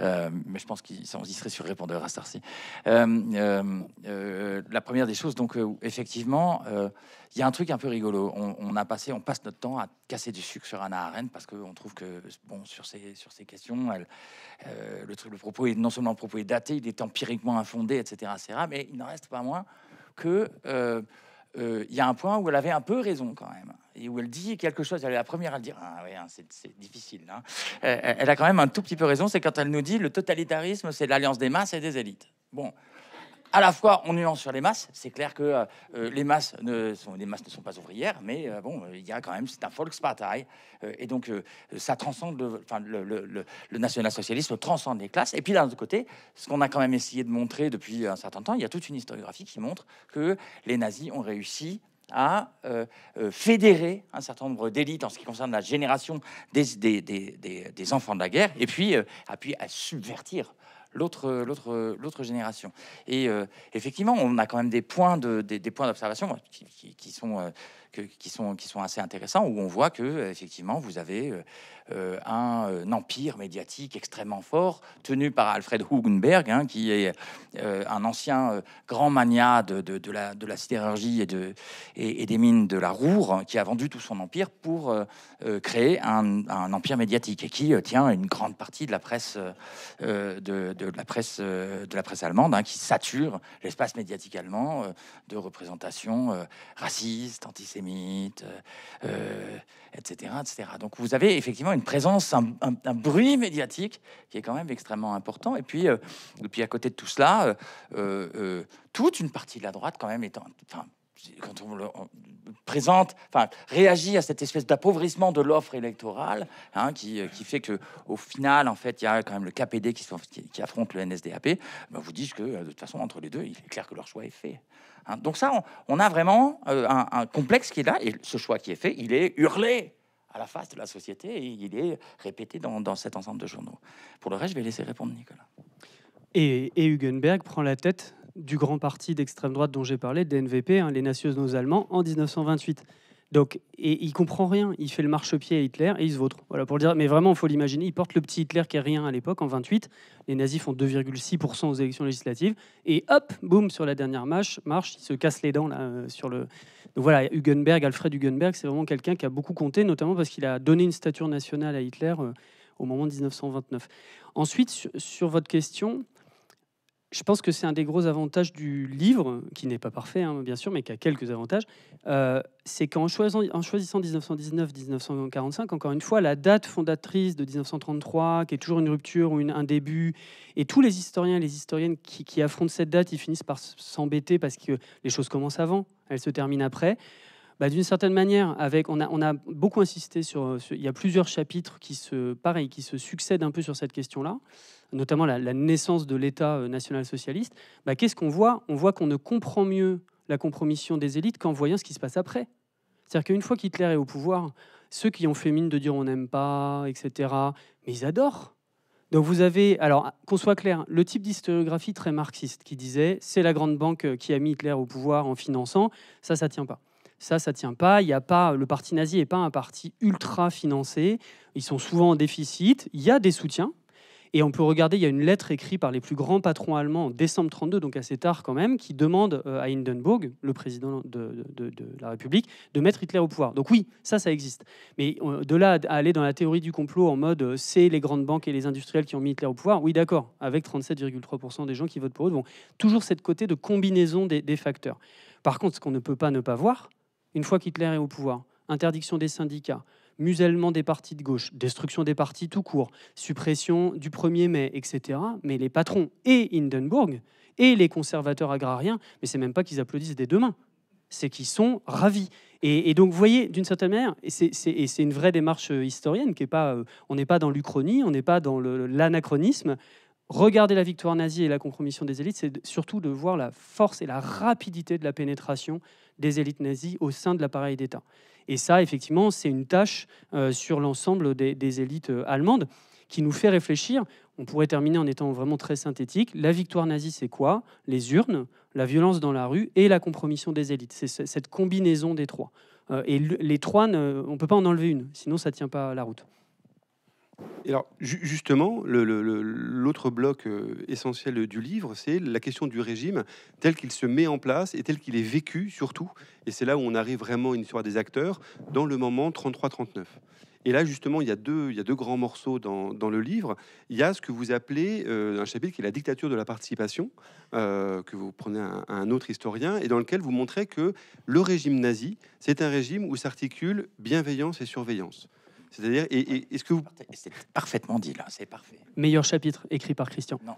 Euh, mais je pense qu'il y serait sur répondeur à Starcy. Euh, euh, la première des choses, donc, effectivement, il y a un truc un peu rigolo. On, a passé, on passe notre temps à casser du sucre sur Anna Arendt parce qu'on trouve que, bon, sur ces, sur ces questions, le, truc, le propos est non seulement proposé propos daté, il est empiriquement infondé, etc. etc. mais il n'en reste pas moins que il euh, y a un point où elle avait un peu raison quand même et où elle dit quelque chose, elle est la première à le dire. Ah hein, c'est difficile. Elle, hein. euh, elle a quand même un tout petit peu raison. C'est quand elle nous dit le totalitarisme, c'est l'alliance des masses et des élites. Bon, à la fois on nuance sur les masses. C'est clair que euh, les masses ne sont pas ouvrières, mais euh, bon, il y a quand même c'est un Volkspartei euh, et donc ça transcende le, enfin, le, le, national-socialisme transcende les classes. Et puis d'un autre côté, ce qu'on a quand même essayé de montrer depuis un certain temps, il y a toute une historiographie qui montre que les nazis ont réussi à fédérer un certain nombre d'élites en ce qui concerne la génération des, des, enfants de la guerre, et puis, à, puis à subvertir l'autre, l'autre, l'autre génération. Et euh, effectivement, on a quand même des points de, des, points d'observation qui, sont euh, qui sont qui sont assez intéressants où on voit que effectivement vous avez euh, un, empire médiatique extrêmement fort tenu par Alfred Hugenberg, hein, qui est un ancien grand mania de, la de la sidérurgie et de et, des mines de la Roure, hein, qui a vendu tout son empire pour créer un, empire médiatique et qui tient une grande partie de la presse de de la presse, euh, de la presse allemande, hein, qui sature l'espace médiatique allemand euh, de représentations euh, racistes, antisémites, etc., etc. Donc vous avez effectivement une présence, un, bruit médiatique qui est quand même extrêmement important. Et puis, à côté de tout cela, toute une partie de la droite quand même est enfin, quand on le présente, enfin, réagit à cette espèce d'appauvrissement de l'offre électorale hein, qui, euh, qui, fait que, au final, en fait, il y a quand même le KPD qui, qui, affronte le NSDAP, ben vous disent que euh, de toute façon, entre les deux, il est clair que leur choix est fait. Hein. donc, ça, on, a vraiment euh, un, complexe qui est là et ce choix qui est fait, il est hurlé à la face de la société et il est répété dans, cet ensemble de journaux. Pour le reste, je vais laisser répondre Nicolas. Et, et Hugenberg prend la tête du grand parti d'extrême droite dont j'ai parlé, DNVP, hein, les nacieuses nos Allemands, en 1928. Donc, et il comprend rien, il fait le marchepied à Hitler et il se vautre. Voilà pour dire, mais vraiment, il faut l'imaginer, il porte le petit Hitler qui est rien à l'époque, en 28. Les nazis font 2,6% aux élections législatives et hop, boum, sur la dernière marche, marche, il se casse les dents là, euh, sur le. Donc voilà, Hugenberg, Alfred Hugenberg, c'est vraiment quelqu'un qui a beaucoup compté, notamment parce qu'il a donné une stature nationale à Hitler euh, au moment de 1929. Ensuite, sur votre question, je pense que c'est un des gros avantages du livre, qui n'est pas parfait, hein, bien sûr, mais qui a quelques avantages. Euh, c'est qu'en choisissant, en choisissant 1919-1945, encore une fois, la date fondatrice de 1933, qui est toujours une rupture ou un début, et tous les historiens et les historiennes qui, qui affrontent cette date, ils finissent par s'embêter parce que les choses commencent avant, elles se terminent après. Bah, d'une certaine manière, avec, on, a, on a beaucoup insisté sur, Il y a plusieurs chapitres qui se, pareil, qui se succèdent un peu sur cette question-là, notamment la, naissance de l'État euh, national-socialiste. Bah, qu'est-ce qu'on voit On voit qu'on ne comprend mieux la compromission des élites qu'en voyant ce qui se passe après. C'est-à-dire qu'une fois qu'Hitler est au pouvoir, ceux qui ont fait mine de dire on n'aime pas, etc., mais ils adorent. Donc vous avez, alors qu'on soit clair, le type d'historiographie très marxiste qui disait c'est la grande banque qui a mis Hitler au pouvoir en finançant, ça, ça tient pas. Ça, ça tient pas. Il y a pas le parti nazi n'est pas un parti ultra financé. Ils sont souvent en déficit. Il y a des soutiens. Et on peut regarder, il y a une lettre écrite par les plus grands patrons allemands en décembre 32, donc assez tard quand même, qui demande euh, à Hindenburg, le président de, la République, de mettre Hitler au pouvoir. Donc oui, ça, ça existe. Mais euh, de là à aller dans la théorie du complot en mode euh, c'est les grandes banques et les industriels qui ont mis Hitler au pouvoir, oui d'accord, avec 37,3% des gens qui votent pour eux, bon, toujours cette côté de combinaison des facteurs. Par contre, ce qu'on ne peut pas ne pas voir, une fois qu'Hitler est au pouvoir, interdiction des syndicats, musellement des partis de gauche, destruction des partis tout court, suppression du 1er mai, etc. Mais les patrons et Hindenburg et les conservateurs agrariens, mais c'est même pas qu'ils applaudissent des deux mains, c'est qu'ils sont ravis. Et, donc, vous voyez, d'une certaine manière, et c'est une vraie démarche euh, historienne, qui est pas, euh, on n'est pas dans l'Uchronie, on n'est pas dans l'anachronisme, regarder la victoire nazie et la compromission des élites, c'est surtout de voir la force et la rapidité de la pénétration des élites nazies au sein de l'appareil d'État. Et ça, effectivement, c'est une tâche euh, sur l'ensemble des, élites euh, allemandes qui nous fait réfléchir. On pourrait terminer en étant vraiment très synthétique. La victoire nazie, c'est quoi Les urnes, la violence dans la rue et la compromission des élites. C'est cette combinaison des trois. Euh, et les trois, on ne peut pas en enlever une, sinon ça ne tient pas la route alors, justement, l'autre bloc euh, essentiel du livre, c'est la question du régime tel qu'il se met en place et tel qu'il est vécu, surtout. Et c'est là où on arrive vraiment à une histoire des acteurs, dans le moment 33-39. Et là, justement, il y a deux, grands morceaux dans, le livre. Il y a ce que vous appelez euh, un chapitre qui est la dictature de la participation, euh, que vous prenez un autre historien, et dans lequel vous montrez que le régime nazi, c'est un régime où s'articulent bienveillance et surveillance. C'est-à-dire, et, est-ce que vous... C'est parfaitement dit là, c'est parfait. Meilleur chapitre écrit par Christian. Non.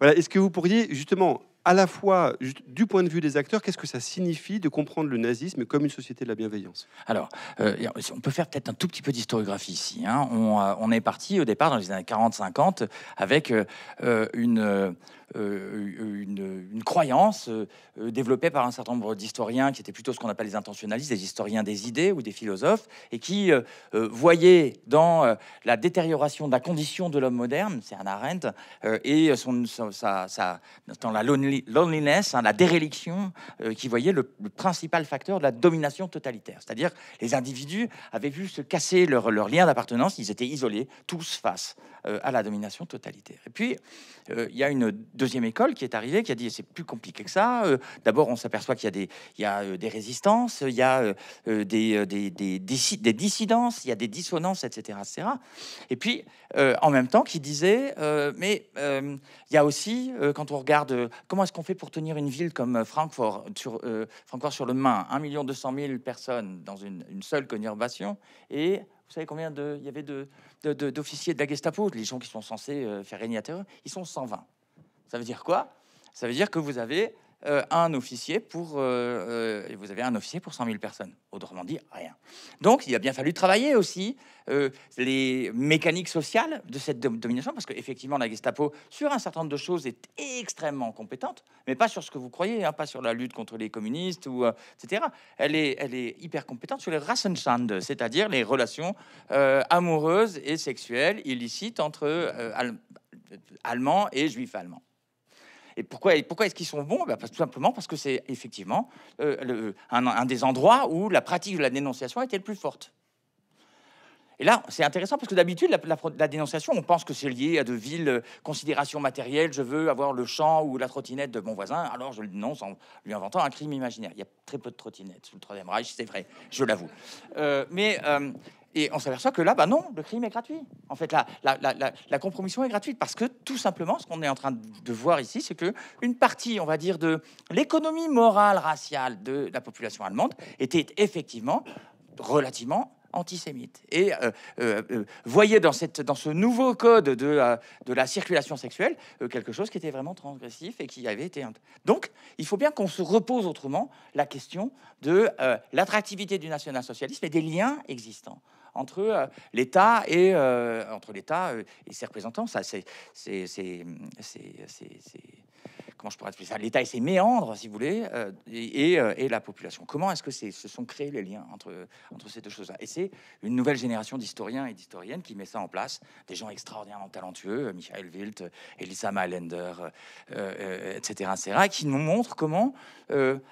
Voilà. Est-ce que vous pourriez justement à la fois du point de vue des acteurs, qu'est-ce que ça signifie de comprendre le nazisme comme une société de la bienveillance Alors, euh, on peut faire peut-être un tout petit peu d'historiographie ici. Hein. Euh, on, est parti au départ dans les années 40-50 avec euh, une... une, croyance développée par un certain nombre d'historiens qui étaient plutôt ce qu'on appelle les intentionnalistes, des historiens des idées ou des philosophes, et qui voyaient dans la détérioration de la condition de l'homme moderne, c'est un Arendt, et son ça, dans la loneliness, hein, la déréliction, euh, qui voyait le, principal facteur de la domination totalitaire. C'est-à-dire les individus avaient vu se casser leur, leur lien d'appartenance, ils étaient isolés, tous face euh, à la domination totalitaire. Et puis, euh, il y a une deuxième école qui est arrivée, qui a dit, c'est plus compliqué que ça. D'abord, on s'aperçoit qu'il y a des, des résistances, il y a des, des, des, dissidences, il y a des dissonances, etc. etc. Et puis, en même temps, qui disait, mais il y a aussi, euh, quand on regarde euh, comment est-ce qu'on fait pour tenir une ville comme euh, Francfort sur, sur le Main, 1 million de personnes dans une, seule conurbation, et vous savez combien il y avait d'officiers de, la Gestapo, les gens qui sont censés faire régner à terre, ils sont 120. Ça veut dire quoi Ça veut dire que vous avez euh, un officier pour... Euh, euh, vous avez un officier pour 100 000 personnes. Autrement dit, rien. Donc, il a bien fallu travailler aussi les mécaniques sociales de cette domination, parce qu'effectivement, la Gestapo, sur un certain nombre de choses, est extrêmement compétente, mais pas sur ce que vous croyez, hein, pas sur la lutte contre les communistes, ou, etc. Elle est, hyper compétente sur les Rassenschande, c'est-à-dire les relations amoureuses et sexuelles illicites entre Allemands et Juifs allemands. Et pourquoi, pourquoi est-ce qu'ils sont bons ben, Tout simplement parce que c'est effectivement euh, un, des endroits où la pratique de la dénonciation était le plus forte. Et là, c'est intéressant parce que d'habitude, la, dénonciation, on pense que c'est lié à de villes euh, considérations matérielles. Je veux avoir le champ ou la trottinette de mon voisin, alors je le dénonce en lui inventant un crime imaginaire. Il y a très peu de trottinettes sous le Troisième Reich, c'est vrai, je l'avoue. Euh, mais et on s'aperçoit que là, ben non, le crime est gratuit. En fait, la, la, compromission est gratuite parce que tout simplement, ce qu'on est en train de voir ici, c'est que une partie, on va dire, de l'économie morale raciale de la population allemande était effectivement relativement antisémite et euh, euh, euh, voyait dans, cette, dans ce nouveau code de, de la circulation sexuelle quelque chose qui était vraiment transgressif et qui avait été... Donc, il faut bien qu'on se repose autrement la question de l'attractivité du national-socialisme et des liens existants entre euh, l'État et euh, entre l'État euh, et ses représentants. Ça, c'est, c'est, c'est c'est comment je pourrais appeler ça, l'État et ses méandres, si vous voulez, euh, et, euh, et, la population. Comment est-ce que c'est se sont créés les liens entre, entre ces deux choses-là Et c'est une nouvelle génération d'historiens et d'historiennes qui met ça en place, des gens extraordinairement talentueux, euh, Michael Wilt, Elisa Malender, etc., etc., qui nous montrent comment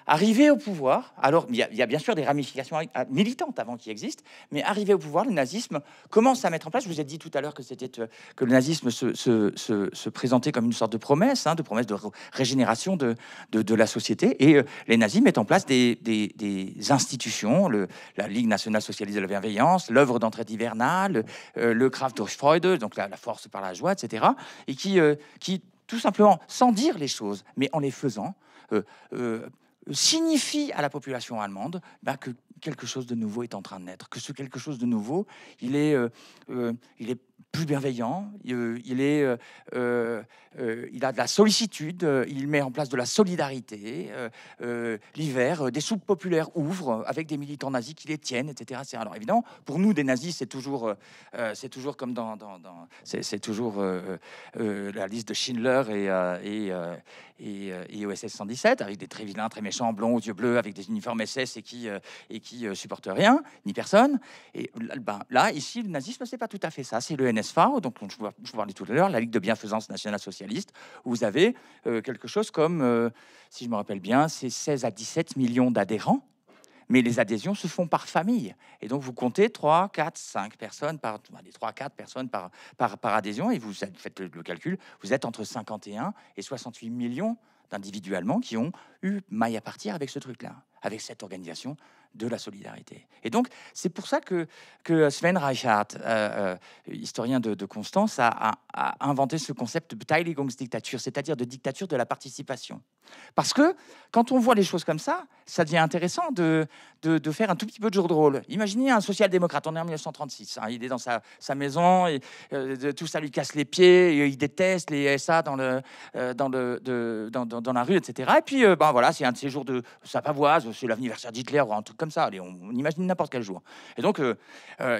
arriver au pouvoir. Alors, il y, a bien sûr des ramifications militantes avant qu'il existent, mais arriver au pouvoir, le nazisme commence à mettre en place. Je vous ai dit tout à l'heure que c'était que le nazisme se, se, se, présentait comme une sorte de promesse, hein, de promesse de régénération de, de, la société. Et euh, les nazis mettent en place des, des, institutions, le, la Ligue nationale socialiste de la bienveillance, l'œuvre d'entraide hivernale, euh, le Kraft durch Freude, donc la, force par la joie, etc. Et qui, euh, qui, tout simplement, sans dire les choses, mais en les faisant, signifie à la population allemande bah, que quelque chose de nouveau est en train de naître, que ce quelque chose de nouveau, il est, il est plus bienveillant, il, euh, est, euh, euh, il a de la sollicitude, il met en place de la solidarité. L'hiver, des soupes populaires ouvrent avec des militants nazis qui les tiennent, etc. C'est alors évident. Pour nous, des nazis, c'est toujours, c'est toujours comme dans, c'est toujours la liste de Schindler et, et, et, et, OSS 117 avec des très vilains, très méchants, blonds, aux yeux bleus, avec des uniformes SS et qui et qui supportent rien ni personne. Et ben, là, ici, le nazisme, c'est pas tout à fait ça. C'est le NS FAO, donc je vous, je parlais tout à l'heure, la Ligue de bienfaisance nationale socialiste, où vous avez euh, quelque chose comme, euh, si je me rappelle bien, c'est 16 à 17 millions d'adhérents, mais les adhésions se font par famille. Et donc vous comptez 3, 4, 5 personnes par, 3, 4 personnes par, par, par adhésion, et vous faites le, calcul, vous êtes entre 51 et 68 millions d'individuellement qui ont eu maille à partir avec ce truc-là, avec cette organisation de la solidarité. Et donc, c'est pour ça que, Sven Reichardt, euh, euh, historien de, Constance, a, inventé ce concept de Beteiligungsdiktatur, c'est-à-dire de dictature de la participation. Parce que quand on voit les choses comme ça, ça devient intéressant de, de, faire un tout petit peu de jour de rôle. Imaginez un social-démocrate, on est en 1936, hein, il est dans sa, maison, et, euh, tout ça lui casse les pieds, euh, il déteste les SA dans, le, euh, dans, le, dans, dans, la rue, etc. Et puis, ben voilà, c'est un de ces jours de sa pavoise, c'est l'anniversaire d'Hitler ou un truc comme ça, Allez, on, imagine n'importe quel jour. Et donc,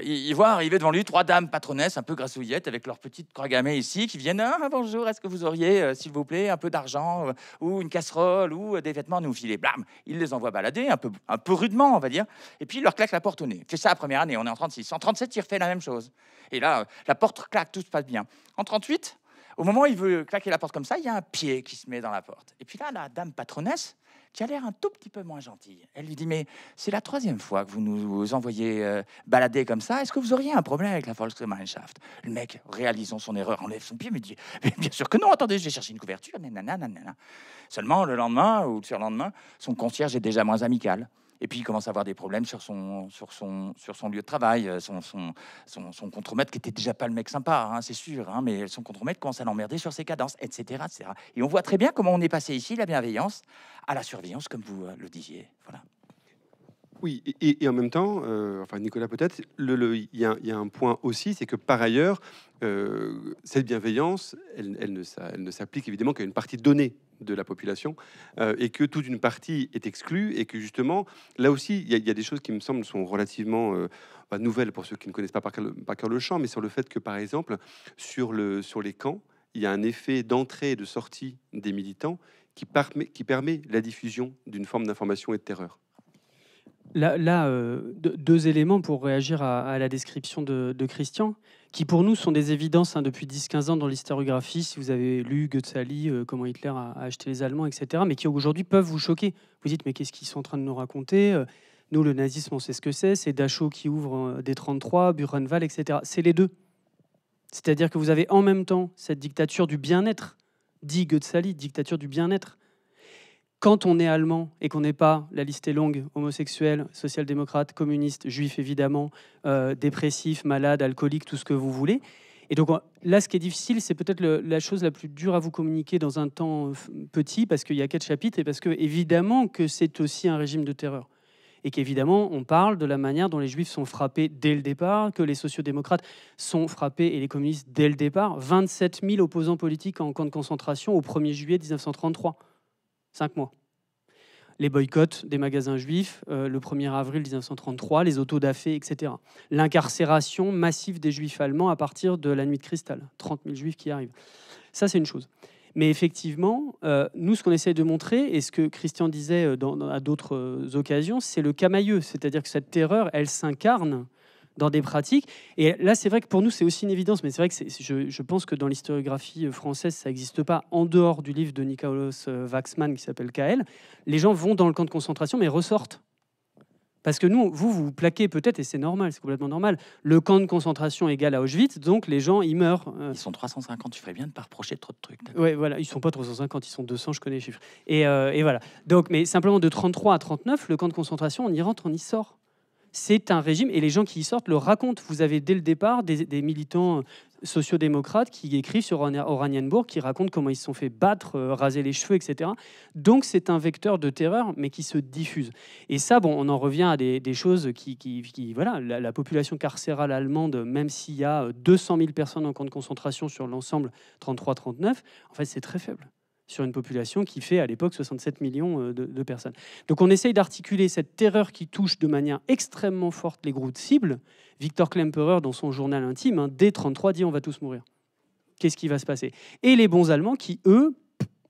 il, voit arriver devant lui trois dames patronesses, un peu grassouillettes avec leur petites croix gammée ici qui viennent ah, Bonjour, est-ce que vous auriez, s'il vous plaît, un peu d'argent ou une casserole ou des vêtements nous filer Blam Il les voit balader, un peu, un peu rudement, on va dire, et puis il leur claque la porte au nez. C'est ça la première année, on est en 36. En 37, il refait la même chose. Et là, euh, la porte claque, tout se passe bien. En 38, au moment où il veut claquer la porte comme ça, il y a un pied qui se met dans la porte. Et puis là, la dame patronesse, qui a l'air un tout petit peu moins gentille, elle lui dit Mais c'est la troisième fois que vous nous envoyez euh, balader comme ça. Est-ce que vous auriez un problème avec la Volksgemeinschaft Le mec, réalisant son erreur, enlève son pied, me dit Mais bien sûr que non, attendez, je vais chercher une couverture. Seulement, le lendemain ou le surlendemain, son concierge est déjà moins amical. Et puis il commence à avoir des problèmes sur son, sur son, sur son lieu de travail. Euh, son, son, son, son contremaître, qui était déjà pas le mec sympa, hein, c'est sûr, hein, mais son contremaître commence à l'emmerder sur ses cadences, etc., etc. Et on voit très bien comment on est passé ici, la bienveillance, à la surveillance, comme vous euh, le disiez. Voilà. Oui, et, en même temps, euh, enfin Nicolas peut-être, il y, a un point aussi, c'est que par ailleurs, cette bienveillance, elle, elle ne s'applique évidemment qu'à une partie donnée de la population euh, et que toute une partie est exclue et que justement là aussi il y, a des choses qui me semblent sont relativement euh, nouvelles pour ceux qui ne connaissent pas par cœur, le champ mais sur le fait que par exemple sur, le, sur les camps il y a un effet d'entrée et de sortie des militants qui, qui permet la diffusion d'une forme d'information et de terreur Là, euh, deux éléments pour réagir à, la description de, Christian, qui pour nous sont des évidences hein, depuis 10-15 ans dans l'historiographie, si vous avez lu goetz euh, comment Hitler a, acheté les Allemands, etc., mais qui aujourd'hui peuvent vous choquer. Vous dites, mais qu'est-ce qu'ils sont en train de nous raconter euh, Nous, le nazisme, on sait ce que c'est, c'est Dachau qui ouvre des 33, Burenwald, etc. C'est les deux. C'est-à-dire que vous avez en même temps cette dictature du bien-être, dit Goetzali, dictature du bien-être, quand on est allemand et qu'on n'est pas, la liste est longue, homosexuel, social-démocrate, communiste, juif évidemment, euh, dépressif, malade, alcoolique, tout ce que vous voulez. Et donc là, ce qui est difficile, c'est peut-être la chose la plus dure à vous communiquer dans un temps euh, petit, parce qu'il y a quatre chapitres, et parce que évidemment que c'est aussi un régime de terreur. Et qu'évidemment, on parle de la manière dont les juifs sont frappés dès le départ, que les sociodémocrates sont frappés et les communistes dès le départ. 27 000 opposants politiques en camp de concentration au 1er juillet 1933. Cinq mois. Les boycotts des magasins juifs, euh, le 1er avril 1933, les autos d'affaires, etc. L'incarcération massive des juifs allemands à partir de la nuit de cristal. 30 000 juifs qui arrivent. Ça, c'est une chose. Mais effectivement, euh, nous, ce qu'on essaye de montrer, et ce que Christian disait euh, à d'autres occasions, c'est le camailleux. C'est-à-dire que cette terreur, elle s'incarne dans des pratiques. Et là, c'est vrai que pour nous, c'est aussi une évidence, mais c'est vrai que je, je, pense que dans l'historiographie euh, française, ça n'existe pas en dehors du livre de Nicolas euh, Waxman qui s'appelle KL. Les gens vont dans le camp de concentration, mais ressortent. Parce que nous, vous, vous, plaquez peut-être, et c'est normal, c'est complètement normal, le camp de concentration égal à Auschwitz, donc les gens, ils meurent. Euh, ils sont 350, tu ferais bien de pas reprocher trop de trucs. Oui, voilà, ils sont pas 350, ils sont 200, je connais les chiffres. Et, et voilà. Donc, mais simplement de 33 à 39, le camp de concentration, on y rentre, on y sort c'est un régime, et les gens qui y sortent le racontent. Vous avez dès le départ des, des militants sociodémocrates qui écrivent sur Oranienbourg, qui racontent comment ils se sont fait battre, euh, raser les cheveux, etc. Donc c'est un vecteur de terreur, mais qui se diffuse. Et ça, bon, on en revient à des, choses qui, voilà, la, la, population carcérale allemande, même s'il y a 200 euh, 000 personnes en camp de concentration sur l'ensemble 33-39, en fait, c'est très faible sur une population qui fait à l'époque 67 millions euh, de, personnes. Donc on essaye d'articuler cette terreur qui touche de manière extrêmement forte les groupes cibles. Victor Klemperer, dans son journal intime, hein, dès 33 dit on va tous mourir. Qu'est-ce qui va se passer Et les bons Allemands qui, eux,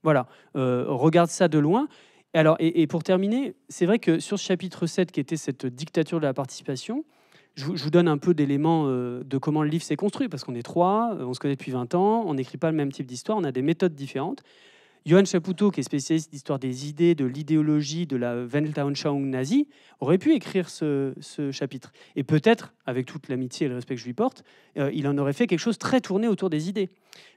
voilà, euh, regardent ça de loin. Alors, et, et pour terminer, c'est vrai que sur ce chapitre 7, qui était cette dictature de la participation, je vous, donne un peu d'éléments euh, de comment le livre s'est construit, parce qu'on est trois, on se connaît depuis 20 ans, on n'écrit pas le même type d'histoire, on a des méthodes différentes. Johan Chapoutot, qui est spécialiste d'histoire des idées, de l'idéologie, de la Weltanschauung nazie, aurait pu écrire ce, chapitre. Et peut-être, avec toute l'amitié et le respect que je lui porte, euh, il en aurait fait quelque chose très tourné autour des idées.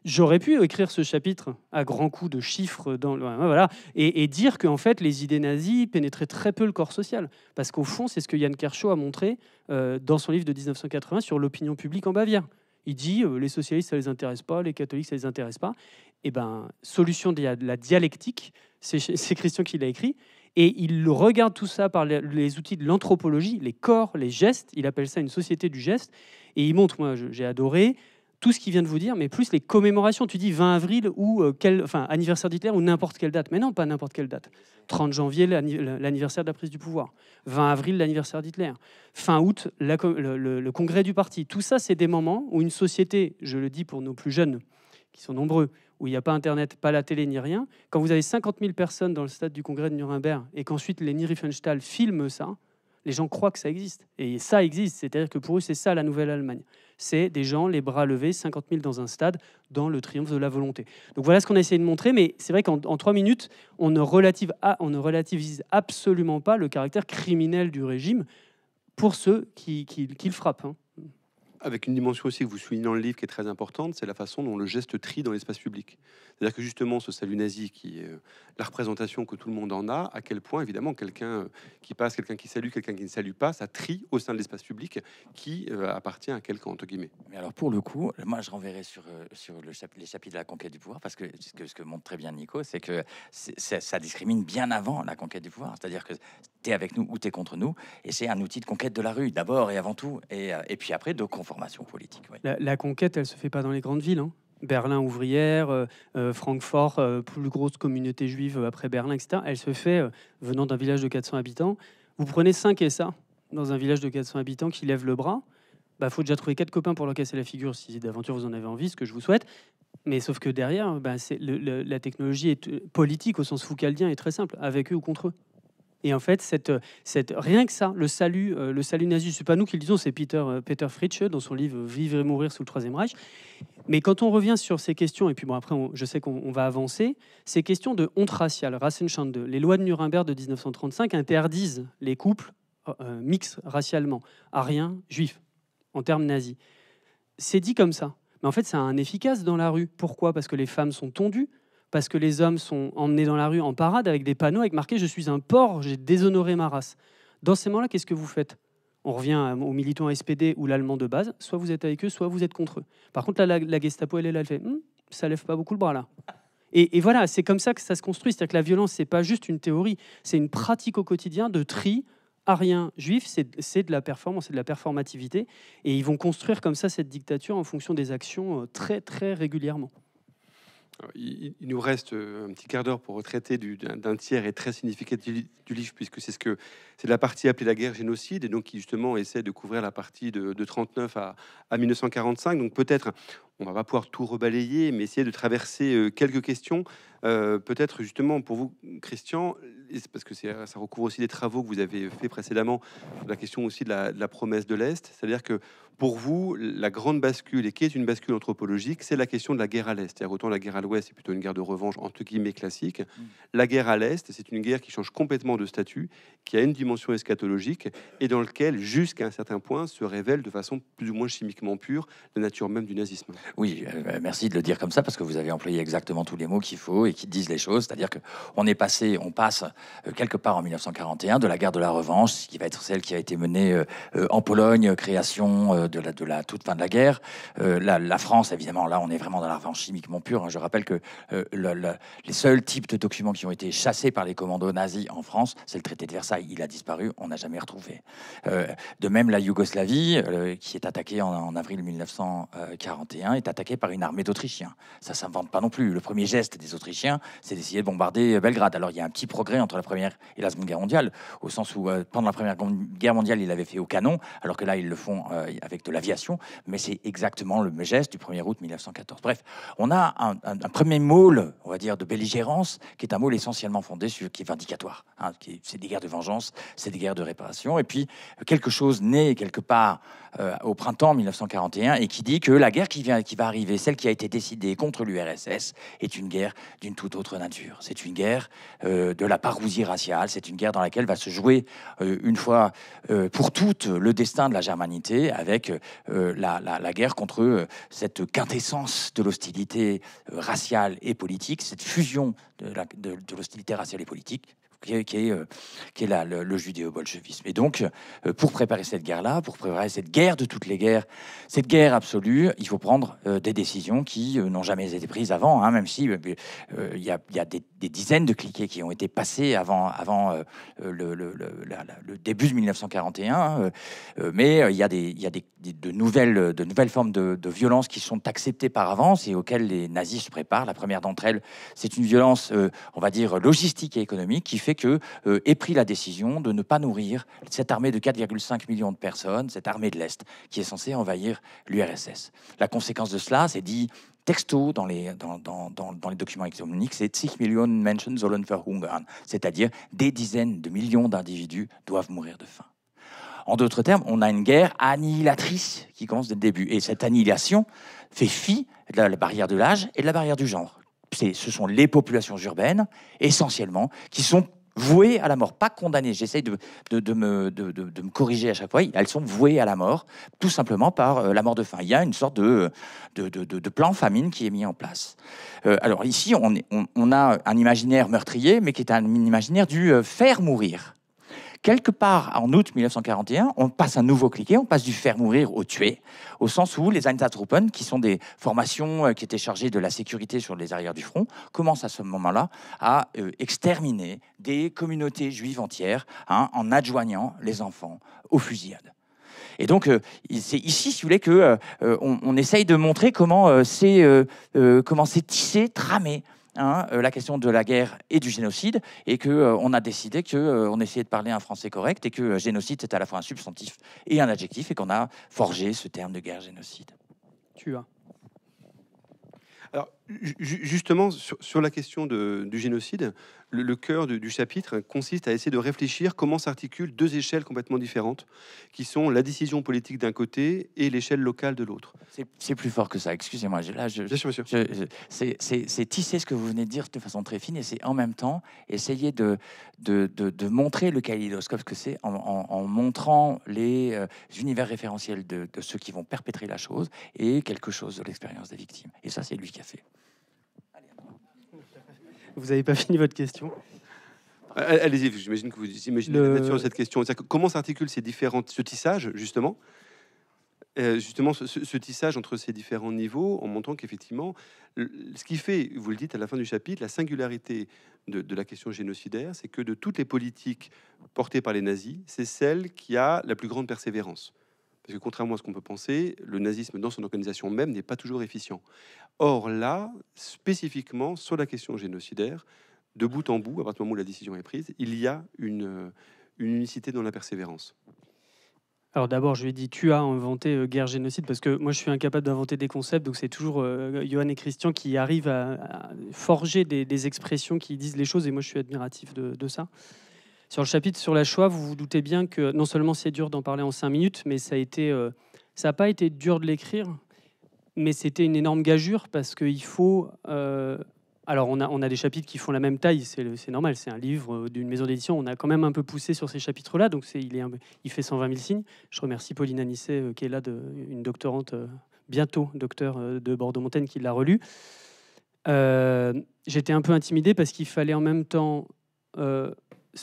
J'aurais pu écrire ce chapitre à grands coups de chiffres dans voilà, et, dire qu'en fait, les idées nazies pénétraient très peu le corps social. Parce qu'au fond, c'est ce que Yann Kershaw a montré euh, dans son livre de 1980 sur l'opinion publique en Bavière. Il dit euh, les socialistes, ça les intéresse pas, les catholiques, ça les intéresse pas. Eh ben, solution de la dialectique, c'est Christian qui l'a écrit, et il regarde tout ça par les outils de l'anthropologie, les corps, les gestes, il appelle ça une société du geste, et il montre, moi j'ai adoré, tout ce qu'il vient de vous dire, mais plus les commémorations. Tu dis 20 avril ou euh, quel, enfin, anniversaire d'Hitler ou n'importe quelle date. Mais non, pas n'importe quelle date. 30 janvier, l'anniversaire de la prise du pouvoir. 20 avril, l'anniversaire d'Hitler. Fin août, le congrès du parti. Tout ça, c'est des moments où une société, je le dis pour nos plus jeunes, qui sont nombreux, où il n'y a pas Internet, pas la télé ni rien, quand vous avez 50 000 personnes dans le stade du congrès de Nuremberg et qu'ensuite les Riefenstahl filment ça, les gens croient que ça existe. Et ça existe, c'est-à-dire que pour eux, c'est ça la Nouvelle-Allemagne. C'est des gens, les bras levés, 50 000 dans un stade, dans le triomphe de la volonté. Donc voilà ce qu'on a essayé de montrer, mais c'est vrai qu'en trois minutes, on ne, on ne relativise absolument pas le caractère criminel du régime pour ceux qui, qui, le frappent. Hein. Avec une dimension aussi que vous soulignez dans le livre qui est très importante, c'est la façon dont le geste trie dans l'espace public. C'est-à-dire que justement, ce salut nazi qui est euh, la représentation que tout le monde en a, à quel point évidemment quelqu'un euh, qui passe, quelqu'un qui salue, quelqu'un qui ne salue pas, ça trie au sein de l'espace public qui euh, appartient à quelqu'un, entre guillemets. Mais alors pour le coup, moi je renverrai sur, sur le les chapitres de la conquête du pouvoir parce que ce que, montre très bien Nico, c'est que ça, discrimine bien avant la conquête du pouvoir. C'est-à-dire que tu es avec nous ou tu es contre nous et c'est un outil de conquête de la rue d'abord et avant tout et, et puis après de, formation politique. La, conquête, elle se fait pas dans les grandes villes. Hein. Berlin ouvrière, euh, euh, Francfort, euh, plus grosse communauté juive après Berlin, etc. Elle se fait venant d'un village de 400 habitants. Vous prenez 5 ça, dans un village de 400 habitants qui lève le bras. Bah, faut déjà trouver quatre copains pour leur casser la figure si d'aventure vous en avez envie, ce que je vous souhaite. Mais sauf que derrière, bah, la technologie est, politique au sens foucaldien est très simple, avec eux ou contre eux. Et en fait, cette, euh, cette, rien que ça, le salut, euh, le salut nazi, c'est pas nous qui le disons, c'est Peter, euh, Peter dans son livre Vivre et mourir sous le Troisième Reich. Mais quand on revient sur ces questions, et puis bon, après, je sais qu'on va avancer, ces questions de honte raciale, Rassenschande, les lois de Nuremberg de 1935 interdisent les couples mixtes racialement, ariens, juifs, en termes nazis. C'est dit comme ça. Mais en fait, ça a un efficace dans la rue. Pourquoi Parce que les femmes sont tondues, parce que les hommes sont emmenés dans la rue en parade avec des panneaux avec marqué Je suis un porc, j'ai déshonoré ma race. Dans ces moments-là, qu'est-ce que vous faites On revient aux militants SPD ou l'allemand de base soit vous êtes avec eux, soit vous êtes contre eux. Par contre, la, Gestapo, elle est là, elle fait hum, Ça lève pas beaucoup le bras là. Et, voilà, c'est comme ça que ça se construit. C'est-à-dire que la violence, c'est pas juste une théorie, c'est une pratique au quotidien de tri arien juif, c'est de la performance, c'est de la performativité. Et ils vont construire comme ça cette dictature en fonction des actions euh, très, très régulièrement. Il, nous reste euh, un petit quart d'heure pour retraiter d'un tiers et très significatif du livre, puisque c'est ce que c'est la partie appelée la guerre génocide, et donc qui justement essaie de couvrir la partie de, 1939 39 à, à 1945. Donc peut-être on va pas pouvoir tout rebalayer, mais essayer de traverser euh, quelques questions. Euh, peut-être justement pour vous, Christian, parce que ça recouvre aussi des travaux que vous avez faits précédemment, la question aussi de la, promesse de l'Est. C'est-à-dire que pour vous, la grande bascule, et qui est une bascule anthropologique, c'est la question de la guerre à l'Est. cest à autant la guerre à l'Ouest, c'est plutôt une guerre de revanche entre guillemets classique. Mm. La guerre à l'Est, c'est une guerre qui change complètement de statut, qui a une dimension eschatologique et dans laquelle, jusqu'à un certain point, se révèle de façon plus ou moins chimiquement pure la nature même du nazisme. Oui, euh, euh, merci de le dire comme ça parce que vous avez employé exactement tous les mots qu'il faut et qui disent les choses. C'est-à-dire que on est passé, on passe euh, quelque part en 1941 de la guerre de la revanche, qui va être celle qui a été menée en Pologne, création de la, de la toute fin de la guerre. La, France, évidemment, là, on est vraiment dans la revanche chimiquement pure. Hein. Je rappelle que les seuls types de documents qui ont été chassés par les commandos nazis en France, c'est le traité de Versailles. Il a disparu, on n'a jamais retrouvé. de même, la Yougoslavie, qui est attaquée en avril 1941 est attaqué par une armée d'Autrichiens. Ça ne s'invente pas non plus. Le premier geste des Autrichiens, c'est d'essayer de bombarder Belgrade. Alors il y a un petit progrès entre la Première et la Seconde Guerre mondiale, au sens où euh, pendant la Première Guerre mondiale, ils l'avaient fait au canon, alors que là, ils le font euh, avec de l'aviation. Mais c'est exactement le geste du 1er août 1914. Bref, on a un, premier môle, on va dire, de belligérance, qui est un môle essentiellement fondé sur qui est vindicatoire. Hein, c'est des guerres de vengeance, c'est des guerres de réparation. Et puis, quelque chose né quelque part euh, au printemps 1941 et qui dit que la guerre qui vient qui va arriver, celle qui a été décidée contre l'URSS, est une guerre d'une toute autre nature. C'est une guerre euh, de la parousie raciale, c'est une guerre dans laquelle va se jouer euh, une fois euh, pour toutes le destin de la germanité avec la, la, guerre contre cette quintessence de l'hostilité raciale et politique, cette fusion de l'hostilité raciale et politique qui est, qui euh, là, le, judéo-bolchevisme. Et donc, euh, pour préparer cette guerre-là, pour préparer cette guerre de toutes les guerres, cette guerre absolue, il faut prendre euh, des décisions qui n'ont jamais été prises avant, hein, même si il y a, des, dizaines de cliquets qui ont été passés avant, avant le, début de 1941. Hein, mais il y a, des, de, nouvelles, de nouvelles formes de, de violences qui sont acceptées par avance et auxquelles les nazis se préparent. La première d'entre elles, c'est une violence, on va dire, logistique et économique qui fait fait que euh, pris la décision de ne pas nourrir cette armée de 4,5 millions de personnes, cette armée de l'Est, qui est censée envahir l'URSS. La conséquence de cela, c'est dit texto dans les, dans, les documents économiques, c'est 6 millions Menschen sollen verhungern, c'est-à-dire des dizaines de millions d'individus doivent mourir de faim. En d'autres termes, on a une guerre annihilatrice qui commence dès le début. Et cette annihilation fait fi de la, la barrière de l'âge et de la barrière du genre. Ce sont les populations urbaines, essentiellement, qui sont vouées à la mort, pas condamnées. J'essaye de, me, de, me, corriger à chaque fois. Elles sont vouées à la mort, tout simplement par euh, la mort de faim. Il y a une sorte de, plan famine qui est mis en place. Euh, alors ici, on, a un imaginaire meurtrier, mais qui est un imaginaire du euh, faire mourir quelque part en août 1941, on passe un nouveau cliquet, on passe du faire mourir au tuer, au sens où les Einsatzgruppen, qui sont des formations euh, qui étaient chargées de la sécurité sur les arrières du front, commencent à ce moment-là à euh, exterminer des communautés juives entières hein, en adjoignant les enfants aux fusillades. Et donc, euh, c'est ici, si vous voulez, que on, essaye de montrer comment c'est comment c'est tissé, tramé Hein, euh, la question de la guerre et du génocide, et qu'on euh, on a décidé qu'on euh, on essayait de parler un français correct, et que génocide, c'est à la fois un substantif et un adjectif, et qu'on a forgé ce terme de guerre-génocide. Tu as. Alors, justement, sur, la question du génocide, le, cœur du, chapitre consiste à essayer de réfléchir comment s'articulent deux échelles complètement différentes, qui sont la décision politique d'un côté et l'échelle locale de l'autre. C'est plus fort que ça, excusez-moi. C'est tisser ce que vous venez de dire de façon très fine, et c'est en même temps essayer de, montrer le ce que c'est en, montrant les euh, univers référentiels de ceux qui vont perpétrer la chose et quelque chose de l'expérience des victimes. Et ça, c'est lui qui a fait. Vous n'avez pas fini votre question. Allez-y, j'imagine que vous imaginez la nature de cette question. comment s'articulent ces différents ce tissage, justement euh, Justement, ce, tissage entre ces différents niveaux, en montrant qu'effectivement, ce qui fait, vous le dites à la fin du chapitre, la singularité de la question génocidaire, c'est que de toutes les politiques portées par les nazis, c'est celle qui a la plus grande persévérance. Parce que contrairement à ce qu'on peut penser, le nazisme dans son organisation même n'est pas toujours efficient. Or là, spécifiquement sur la question génocidaire, de bout en bout, à partir du moment où la décision est prise, il y a une, euh, unicité dans la persévérance. Alors d'abord, je lui ai dit, tu as inventé euh, guerre génocide parce que moi, je suis incapable d'inventer des concepts. Donc c'est toujours euh, Johan et Christian qui arrivent à, forger des, expressions qui disent les choses et moi, je suis admiratif de ça. Sur le chapitre sur la choix, vous vous doutez bien que non seulement c'est dur d'en parler en cinq minutes, mais ça a été, n'a euh, pas été dur de l'écrire, mais c'était une énorme gageure parce qu'il faut. Euh, alors on a, on a des chapitres qui font la même taille, c'est normal, c'est un livre euh, d'une maison d'édition. On a quand même un peu poussé sur ces chapitres-là, donc il, est il fait 120 000 signes. Je remercie Pauline Anisset qui est là, de, une doctorante bientôt docteur de Bordeaux-Montaigne qui l'a relu. J'étais un peu intimidé parce qu'il fallait en même temps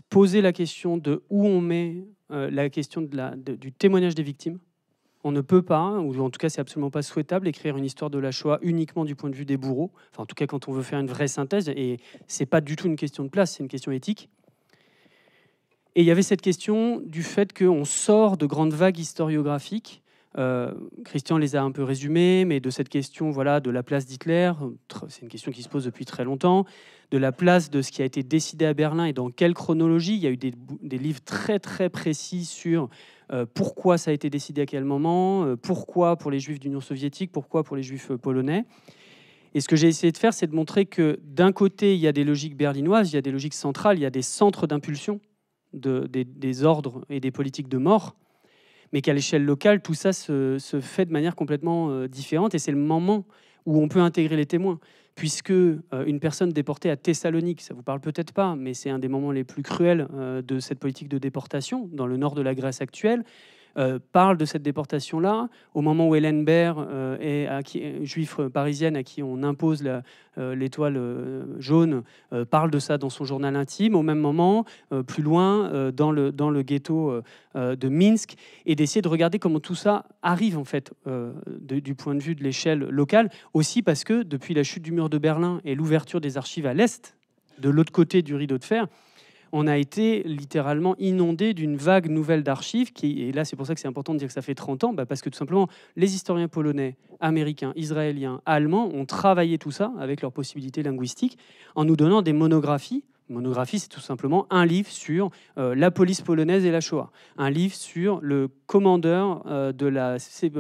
poser la question de où on met euh, la question du témoignage des victimes. On ne peut pas, hein, ou en tout cas c'est absolument pas souhaitable, écrire une histoire de la Shoah uniquement du point de vue des bourreaux. en tout cas quand on veut faire une vraie synthèse, et c'est pas du tout une question de place, c'est une question éthique. Et il y avait cette question du fait qu'on sort de grandes vagues historiographiques euh, Christian les a un peu résumés, mais de cette question voilà, de la place d'Hitler, c'est une question qui se pose depuis très longtemps, de la place de ce qui a été décidé à Berlin et dans quelle chronologie. Il y a eu des, livres très très précis sur euh, pourquoi ça a été décidé à quel moment, euh, pourquoi pour les juifs d'Union soviétique, pourquoi pour les juifs polonais. Et ce que j'ai essayé de faire, c'est de montrer que d'un côté, il y a des logiques berlinoises, il y a des logiques centrales, il y a des centres d'impulsion des ordres et des politiques de mort mais qu'à l'échelle locale, tout ça se, fait de manière complètement euh, différente. Et c'est le moment où on peut intégrer les témoins, puisque euh, une personne déportée à Thessalonique, ça vous parle peut-être pas, mais c'est un des moments les plus cruels euh, de cette politique de déportation dans le nord de la Grèce actuelle. Euh, parle de cette déportation-là. Au moment où Hélène Baird euh, euh, juif parisienne à qui on impose l'étoile jaune parle de ça dans son journal intime, au même moment, plus loin, dans, le, ghetto de Minsk, et d'essayer de regarder comment tout ça arrive, en fait, du point de vue de l'échelle locale, aussi parce que depuis la chute du mur de Berlin et l'ouverture des archives à l'Est, de l'autre côté du rideau de fer, on a été littéralement inondé d'une vague nouvelle d'archives. et là, c'est pour ça que c'est important de dire que ça fait 30 ans, bah, parce que tout simplement, les historiens polonais, américains, israéliens, allemands ont travaillé tout ça avec leurs possibilités linguistiques en nous donnant des monographies monographie, c'est tout simplement un livre sur euh, la police polonaise et la Shoah, un livre sur le commandeur euh, de la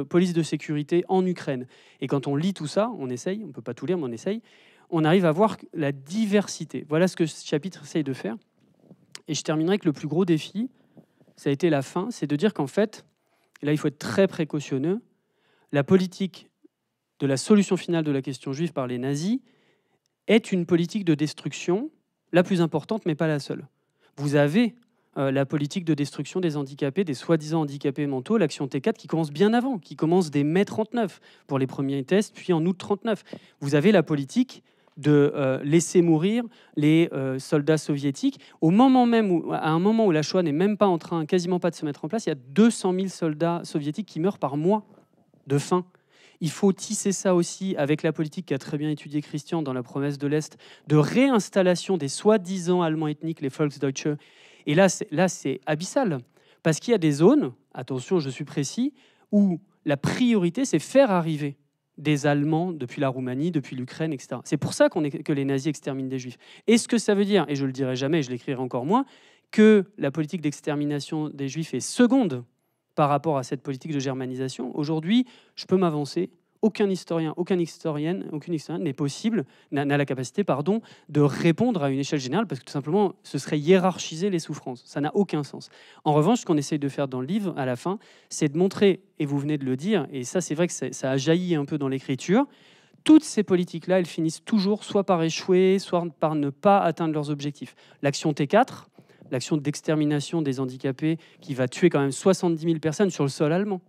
police de sécurité en Ukraine. Et quand on lit tout ça, on essaye, on ne peut pas tout lire, mais on essaye, on arrive à voir la diversité. Voilà ce que ce chapitre essaye de faire. Et je terminerai avec le plus gros défi, ça a été la fin, c'est de dire qu'en fait, là il faut être très précautionneux, la politique de la solution finale de la question juive par les nazis est une politique de destruction, la plus importante mais pas la seule. Vous avez euh, la politique de destruction des handicapés, des soi-disant handicapés mentaux, l'action T4 qui commence bien avant, qui commence dès mai 39 pour les premiers tests, puis en août 39. Vous avez la politique de euh, laisser mourir les euh, soldats soviétiques. Au moment même où, à un moment où la Shoah n'est même pas en train, quasiment pas de se mettre en place, il y a 200 000 soldats soviétiques qui meurent par mois de faim. Il faut tisser ça aussi avec la politique qu'a très bien étudié Christian dans La promesse de l'Est, de réinstallation des soi-disant Allemands ethniques, les Volksdeutsche. Et là, c'est abyssal. Parce qu'il y a des zones, attention, je suis précis, où la priorité, c'est faire arriver des Allemands depuis la Roumanie, depuis l'Ukraine, etc. C'est pour ça que les nazis exterminent des Juifs. Est-ce que ça veut dire, et je le dirai jamais, je l'écrirai encore moins, que la politique d'extermination des Juifs est seconde par rapport à cette politique de germanisation Aujourd'hui, je peux m'avancer aucun historien, aucune historienne, n'est possible, n'a la capacité, pardon, de répondre à une échelle générale, parce que tout simplement, ce serait hiérarchiser les souffrances. Ça n'a aucun sens. En revanche, ce qu'on essaye de faire dans le livre, à la fin, c'est de montrer, et vous venez de le dire, et ça, c'est vrai que ça a jailli un peu dans l'écriture, toutes ces politiques-là, elles finissent toujours soit par échouer, soit par ne pas atteindre leurs objectifs. L'action T4, l'action d'extermination des handicapés, qui va tuer quand même 70 000 personnes sur le sol allemand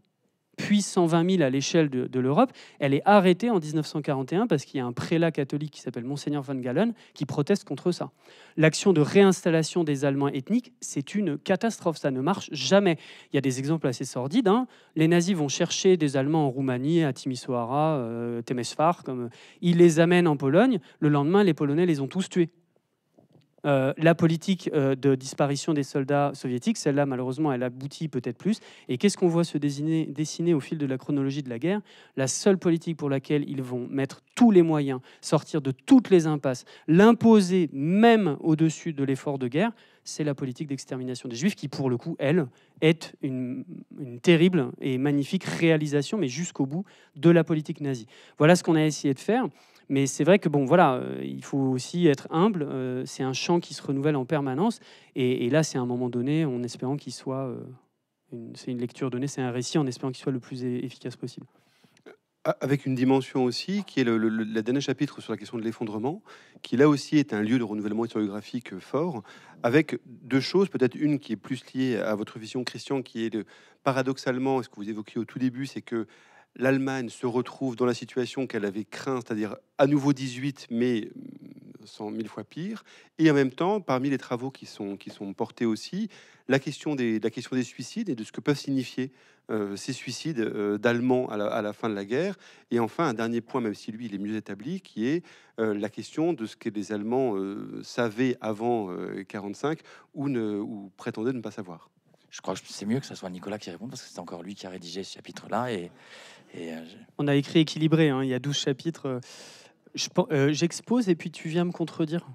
puis 120 000 à l'échelle de, l'Europe, elle est arrêtée en 1941 parce qu'il y a un prélat catholique qui s'appelle Monseigneur von Gallen qui proteste contre ça. L'action de réinstallation des Allemands ethniques, c'est une catastrophe, ça ne marche jamais. Il y a des exemples assez sordides. Hein. Les nazis vont chercher des Allemands en Roumanie, à Timisoara, euh, comme... ils les amènent en Pologne, le lendemain les Polonais les ont tous tués. Euh, la politique euh, de disparition des soldats soviétiques. Celle-là, malheureusement, elle aboutit peut-être plus. Et qu'est-ce qu'on voit se dessiner, au fil de la chronologie de la guerre La seule politique pour laquelle ils vont mettre tous les moyens, sortir de toutes les impasses, l'imposer même au-dessus de l'effort de guerre, c'est la politique d'extermination des Juifs qui, pour le coup, elle, est une terrible et magnifique réalisation, mais jusqu'au bout, de la politique nazie. Voilà ce qu'on a essayé de faire. Mais c'est vrai que, bon, voilà, euh, il faut aussi être humble. Euh, c'est un champ qui se renouvelle en permanence. Et, là, c'est un moment donné, en espérant qu'il soit. Euh, c'est une lecture donnée, c'est un récit, en espérant qu'il soit le plus efficace possible avec une dimension aussi qui est le, dernier chapitre sur la question de l'effondrement, qui là aussi est un lieu de renouvellement historiographique fort, avec deux choses, peut-être une qui est plus liée à votre vision, Christian, qui est de, paradoxalement, ce que vous évoquiez au tout début, c'est que l'Allemagne se retrouve dans la situation qu'elle avait craint, c'est-à-dire à nouveau 18, mais 100 euh, 000 fois pire. Et en même temps, parmi les travaux qui sont, qui sont portés aussi, la question, des, la question des suicides et de ce que peuvent signifier euh, ces suicides euh, d'Allemands à la, fin de la guerre. Et enfin, un dernier point, même si lui, il est mieux établi, qui est la question de ce que les Allemands savaient avant 1945 ou, ne, ou prétendaient ne pas savoir. Je crois que c'est mieux que ce soit Nicolas qui réponde, parce que c'est encore lui qui a rédigé ce chapitre-là. Et euh, on a écrit équilibré, hein, il y a 12 chapitres. Euh, euh, j'expose et puis tu viens me contredire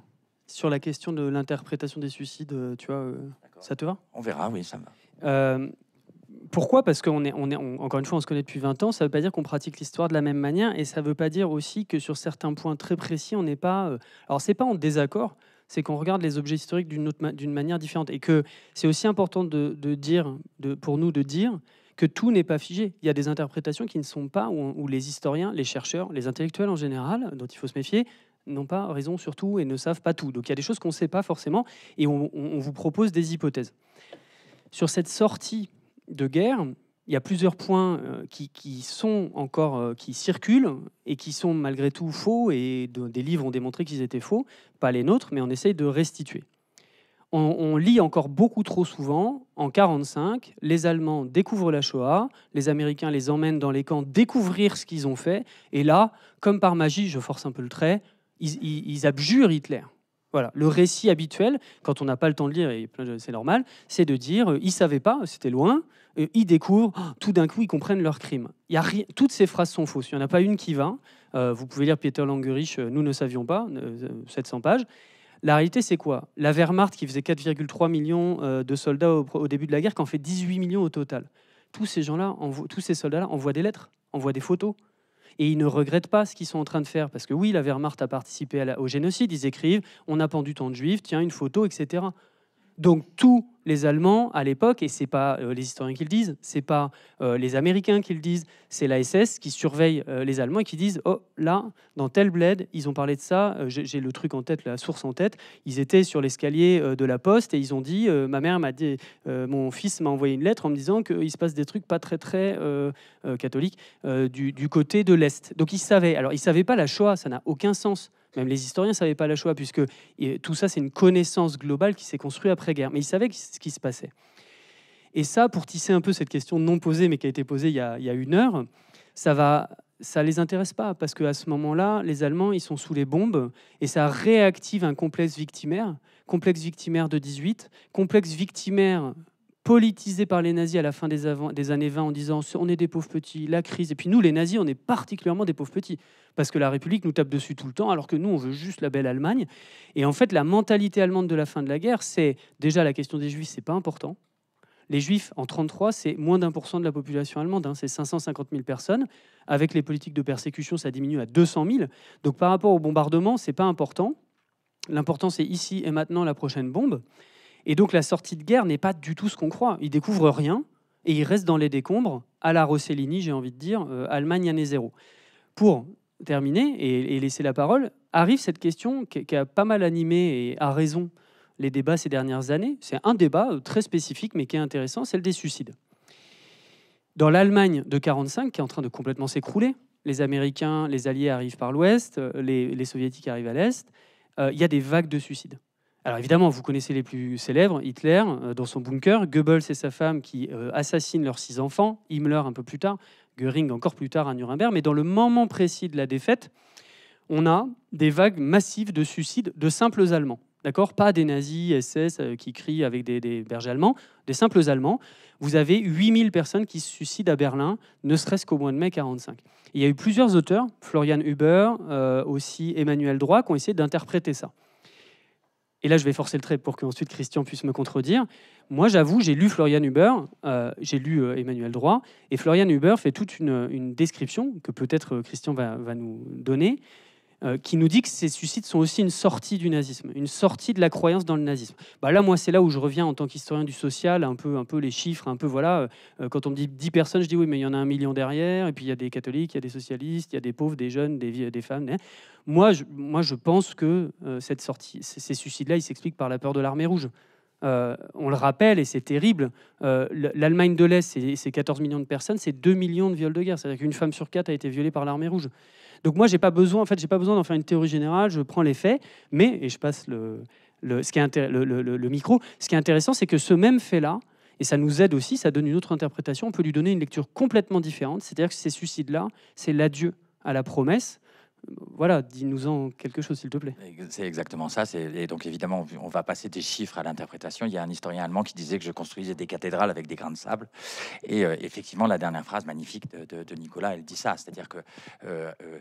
sur la question de l'interprétation des suicides, tu vois, ça te va On verra, oui, ça va. pourquoi Parce qu'on est, encore une fois, on se connaît depuis 20 ans, ça ne veut pas dire qu'on pratique l'histoire de la même manière, et ça ne veut pas dire aussi que sur certains points très précis, on n'est pas... alors, c'est pas en désaccord, c'est qu'on regarde les objets historiques d'une, manière différente, et que c'est aussi important de, dire, pour nous de dire que tout n'est pas figé. Il y a des interprétations qui ne sont pas, où, les historiens, les chercheurs, les intellectuels en général, dont il faut se méfier, n'ont pas raison sur tout et ne savent pas tout. Donc il y a des choses qu'on ne sait pas forcément et on, vous propose des hypothèses. Sur cette sortie de guerre, il y a plusieurs points euh, qui, sont encore euh, qui circulent et qui sont malgré tout faux et des livres ont démontré qu'ils étaient faux, pas les nôtres, mais on essaye de restituer on, lit encore beaucoup trop souvent, en 1945, les Allemands découvrent la Shoah, les Américains les emmènent dans les camps découvrir ce qu'ils ont fait, et là, comme par magie, je force un peu le trait, ils, abjurent Hitler. Voilà, le récit habituel, quand on n'a pas le temps de lire, et c'est normal, c'est de dire, euh, ils ne savaient pas, c'était loin, euh, ils découvrent, oh, tout d'un coup, ils comprennent leur crime. Y toutes ces phrases sont fausses, il n'y en a pas une qui va. Euh, vous pouvez lire Peter Langerich, Nous ne savions pas, 700 pages, la réalité, c'est quoi La Wehrmacht, qui faisait 4,3 millions euh, de soldats au, début de la guerre, qui en fait 18 millions au total. Tous ces gens-là, tous ces soldats-là envoient des lettres, envoient des photos. Et ils ne regrettent pas ce qu'ils sont en train de faire. Parce que oui, la Wehrmacht a participé au génocide, ils écrivent, on a pendu tant de juifs, tiens, une photo, etc. Donc tout les Allemands à l'époque, et c'est pas euh, les historiens qui le disent, c'est pas euh, les Américains qui le disent, c'est la SS qui surveille euh, les Allemands et qui disent oh là dans tel bled ils ont parlé de ça, j'ai le truc en tête, la source en tête, ils étaient sur l'escalier de la poste et ils ont dit ma mère m'a dit mon fils m'a envoyé une lettre en me disant qu'il se passe des trucs pas très très catholiques du, côté de l'est. Donc ils savaient, alors ils savaient pas la Shoah, ça n'a aucun sens même les historiens ne savaient pas la choix puisque tout ça, c'est une connaissance globale qui s'est construite après-guerre. Mais ils savaient ce qui se passait. Et ça, pour tisser un peu cette question non posée, mais qui a été posée il y a, une heure, ça va, les intéresse pas, parce qu'à ce moment-là, les Allemands, ils sont sous les bombes, et ça réactive un complexe victimaire, complexe victimaire de 18, complexe victimaire politisé par les nazis à la fin des, des, années 20 en disant on est des pauvres petits, la crise. Et puis nous, les nazis, on est particulièrement des pauvres petits parce que la République nous tape dessus tout le temps alors que nous, on veut juste la belle Allemagne. Et en fait, la mentalité allemande de la fin de la guerre, c'est déjà la question des juifs, c'est pas important. Les juifs, en 33, c'est moins d'un pour cent de la population allemande, hein. c'est 550 000 personnes. Avec les politiques de persécution, ça diminue à 200 000. Donc par rapport au bombardement, c'est pas important. L'important, c'est ici et maintenant la prochaine bombe. Et donc la sortie de guerre n'est pas du tout ce qu'on croit. Ils découvrent rien et ils restent dans les décombres, à la Rossellini, j'ai envie de dire, euh, Allemagne année zéro. Pour terminer et, laisser la parole, arrive cette question qui, a pas mal animé et a raison les débats ces dernières années. C'est un débat euh, très spécifique mais qui est intéressant, celle des suicides. Dans l'Allemagne de 1945, qui est en train de complètement s'écrouler, les Américains, les Alliés arrivent par l'Ouest, euh, les, Soviétiques arrivent à l'Est, il y a des vagues de suicides. Alors évidemment, vous connaissez les plus célèbres, Hitler euh, dans son bunker, Goebbels et sa femme qui euh, assassinent leurs six enfants, Himmler un peu plus tard, Goering encore plus tard à Nuremberg, mais dans le moment précis de la défaite, on a des vagues massives de suicides de simples Allemands. D'accord Pas des nazis, SS euh, qui crient avec des, bergers allemands, des simples Allemands. Vous avez 8000 personnes qui se suicident à Berlin, ne serait-ce qu'au mois de mai 45. il y a eu plusieurs auteurs, Florian Huber, aussi Emmanuel Droit, qui ont essayé d'interpréter ça et là je vais forcer le trait pour que ensuite Christian puisse me contredire. Moi, j'avoue, j'ai lu Florian Huber, euh, j'ai lu euh, Emmanuel Droit, et Florian Huber fait toute une, description que peut-être euh, Christian va, nous donner euh, qui nous dit que ces suicides sont aussi une sortie du nazisme, une sortie de la croyance dans le nazisme. Bah là, moi, c'est là où je reviens en tant qu'historien du social, un peu, un peu les chiffres, un peu voilà. Euh, quand on me dit 10 personnes, je dis oui, mais il y en a un million derrière, et puis il y a des catholiques, il y a des socialistes, il y a des pauvres, des jeunes, des, femmes. Moi, je, moi, je pense que euh, cette sortie, ces, ces suicides-là, ils s'expliquent par la peur de l'armée rouge. Euh, on le rappelle, et c'est terrible, euh, l'Allemagne de l'Est, c'est 14 millions de personnes, c'est 2 millions de viols de guerre. C'est-à-dire qu'une femme sur quatre a été violée par l'armée rouge. Donc moi, j'ai pas besoin, en fait, j'ai pas besoin d'en faire une théorie générale, je prends les faits, mais, et je passe le, micro, ce qui est intéressant, c'est que ce même fait-là, et ça nous aide aussi, ça donne une autre interprétation, on peut lui donner une lecture complètement différente, c'est-à-dire que ces suicides-là, c'est l'adieu à la promesse, voilà, dis-nous-en quelque chose, s'il te plaît. C'est exactement ça. Et donc, évidemment, on va passer des chiffres à l'interprétation. Il y a un historien allemand qui disait que je construisais des cathédrales avec des grains de sable. Et euh, effectivement, la dernière phrase magnifique de, Nicolas, elle dit ça. C'est-à-dire que euh, euh,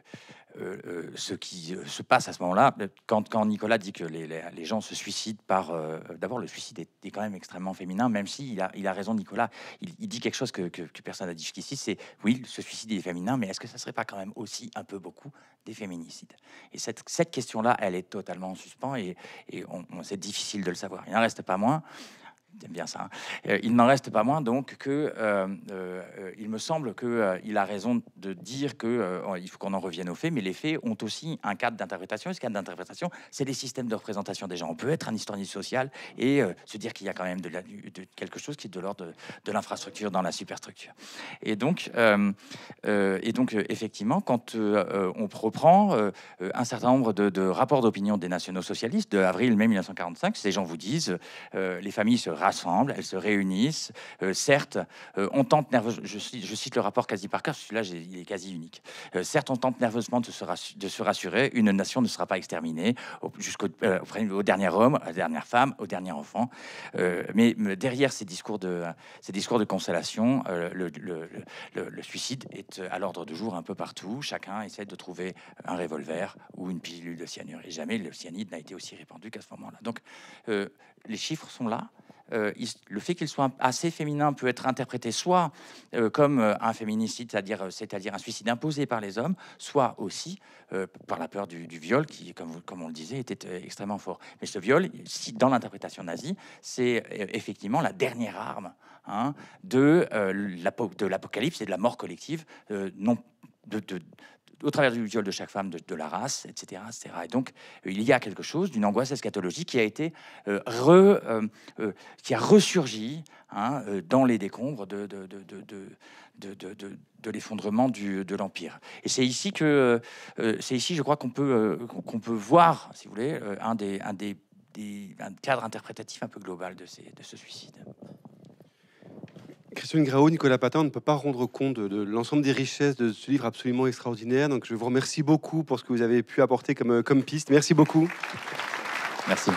euh, euh, ce qui euh, se passe à ce moment-là, quand, Nicolas dit que les, gens se suicident par... D'abord, le suicide est, quand même extrêmement féminin, même s'il a, raison, Nicolas. Il, dit quelque chose que, personne n'a dit jusqu'ici, c'est, oui, ce suicide est féminin, mais est-ce que ça serait pas quand même aussi un peu beaucoup des féminicides Et cette, question-là, elle est totalement en suspens, et, on, c'est difficile de le savoir. Il n'en reste pas moins J'aime bien ça. Hein. Euh, il n'en reste pas moins donc que euh, euh, il me semble qu'il a raison de dire que il faut qu'on en revienne aux faits, mais les faits ont aussi un cadre d'interprétation. Et ce cadre d'interprétation, c'est les systèmes de représentation des gens. On peut être un historien social et se dire qu'il y a quand même de, de, quelque chose qui est de l'ordre de, l'infrastructure dans la superstructure. Et donc, et donc effectivement, quand on reprend un certain nombre de, de rapports d'opinion des nationaux socialistes de avril mai 1945, ces gens vous disent les familles se rassemblent, elles se réunissent. certes, on tente nerveusement, je, je, cite le rapport quasi par cœur, celui-là il est quasi unique. certes, on tente nerveusement de se, rassurer, une nation ne sera pas exterminée jusqu'au euh, dernier homme, à la dernière femme, au dernier enfant. Euh, mais, derrière ces discours de, ces discours de consolation, euh, le, le, suicide est à l'ordre du jour un peu partout. Chacun essaie de trouver un revolver ou une pilule de cyanure. Et jamais le cyanide n'a été aussi répandu qu'à ce moment-là. Donc les chiffres sont là. Euh, le fait qu'il soit assez féminin peut être interprété soit euh, comme euh, un féminicide, c'est-à-dire c'est-à-dire un suicide imposé par les hommes, soit aussi par la peur du, viol, qui, comme, comme on le disait, était extrêmement fort. Mais ce viol, dans l'interprétation nazie, c'est effectivement la dernière arme hein, de l'apocalypse et de la mort collective, non de, de, au travers du viol de chaque femme, de, la race, etc., etc. Et donc, euh, il y a quelque chose d'une angoisse eschatologique qui a été euh, re, euh, qui a ressurgi hein, dans les décombres de, de, de l'effondrement de l'empire. Et c'est ici que, c'est ici, je crois qu'on peut qu'on peut voir, si vous voulez, un des un des, des un cadre interprétatif un peu global de, ces, de ce suicide. Christine Grau, Nicolas Patin, on ne peut pas rendre compte de, l'ensemble des richesses de ce livre absolument extraordinaire. Donc je vous remercie beaucoup pour ce que vous avez pu apporter comme, euh, comme piste. Merci beaucoup. Merci.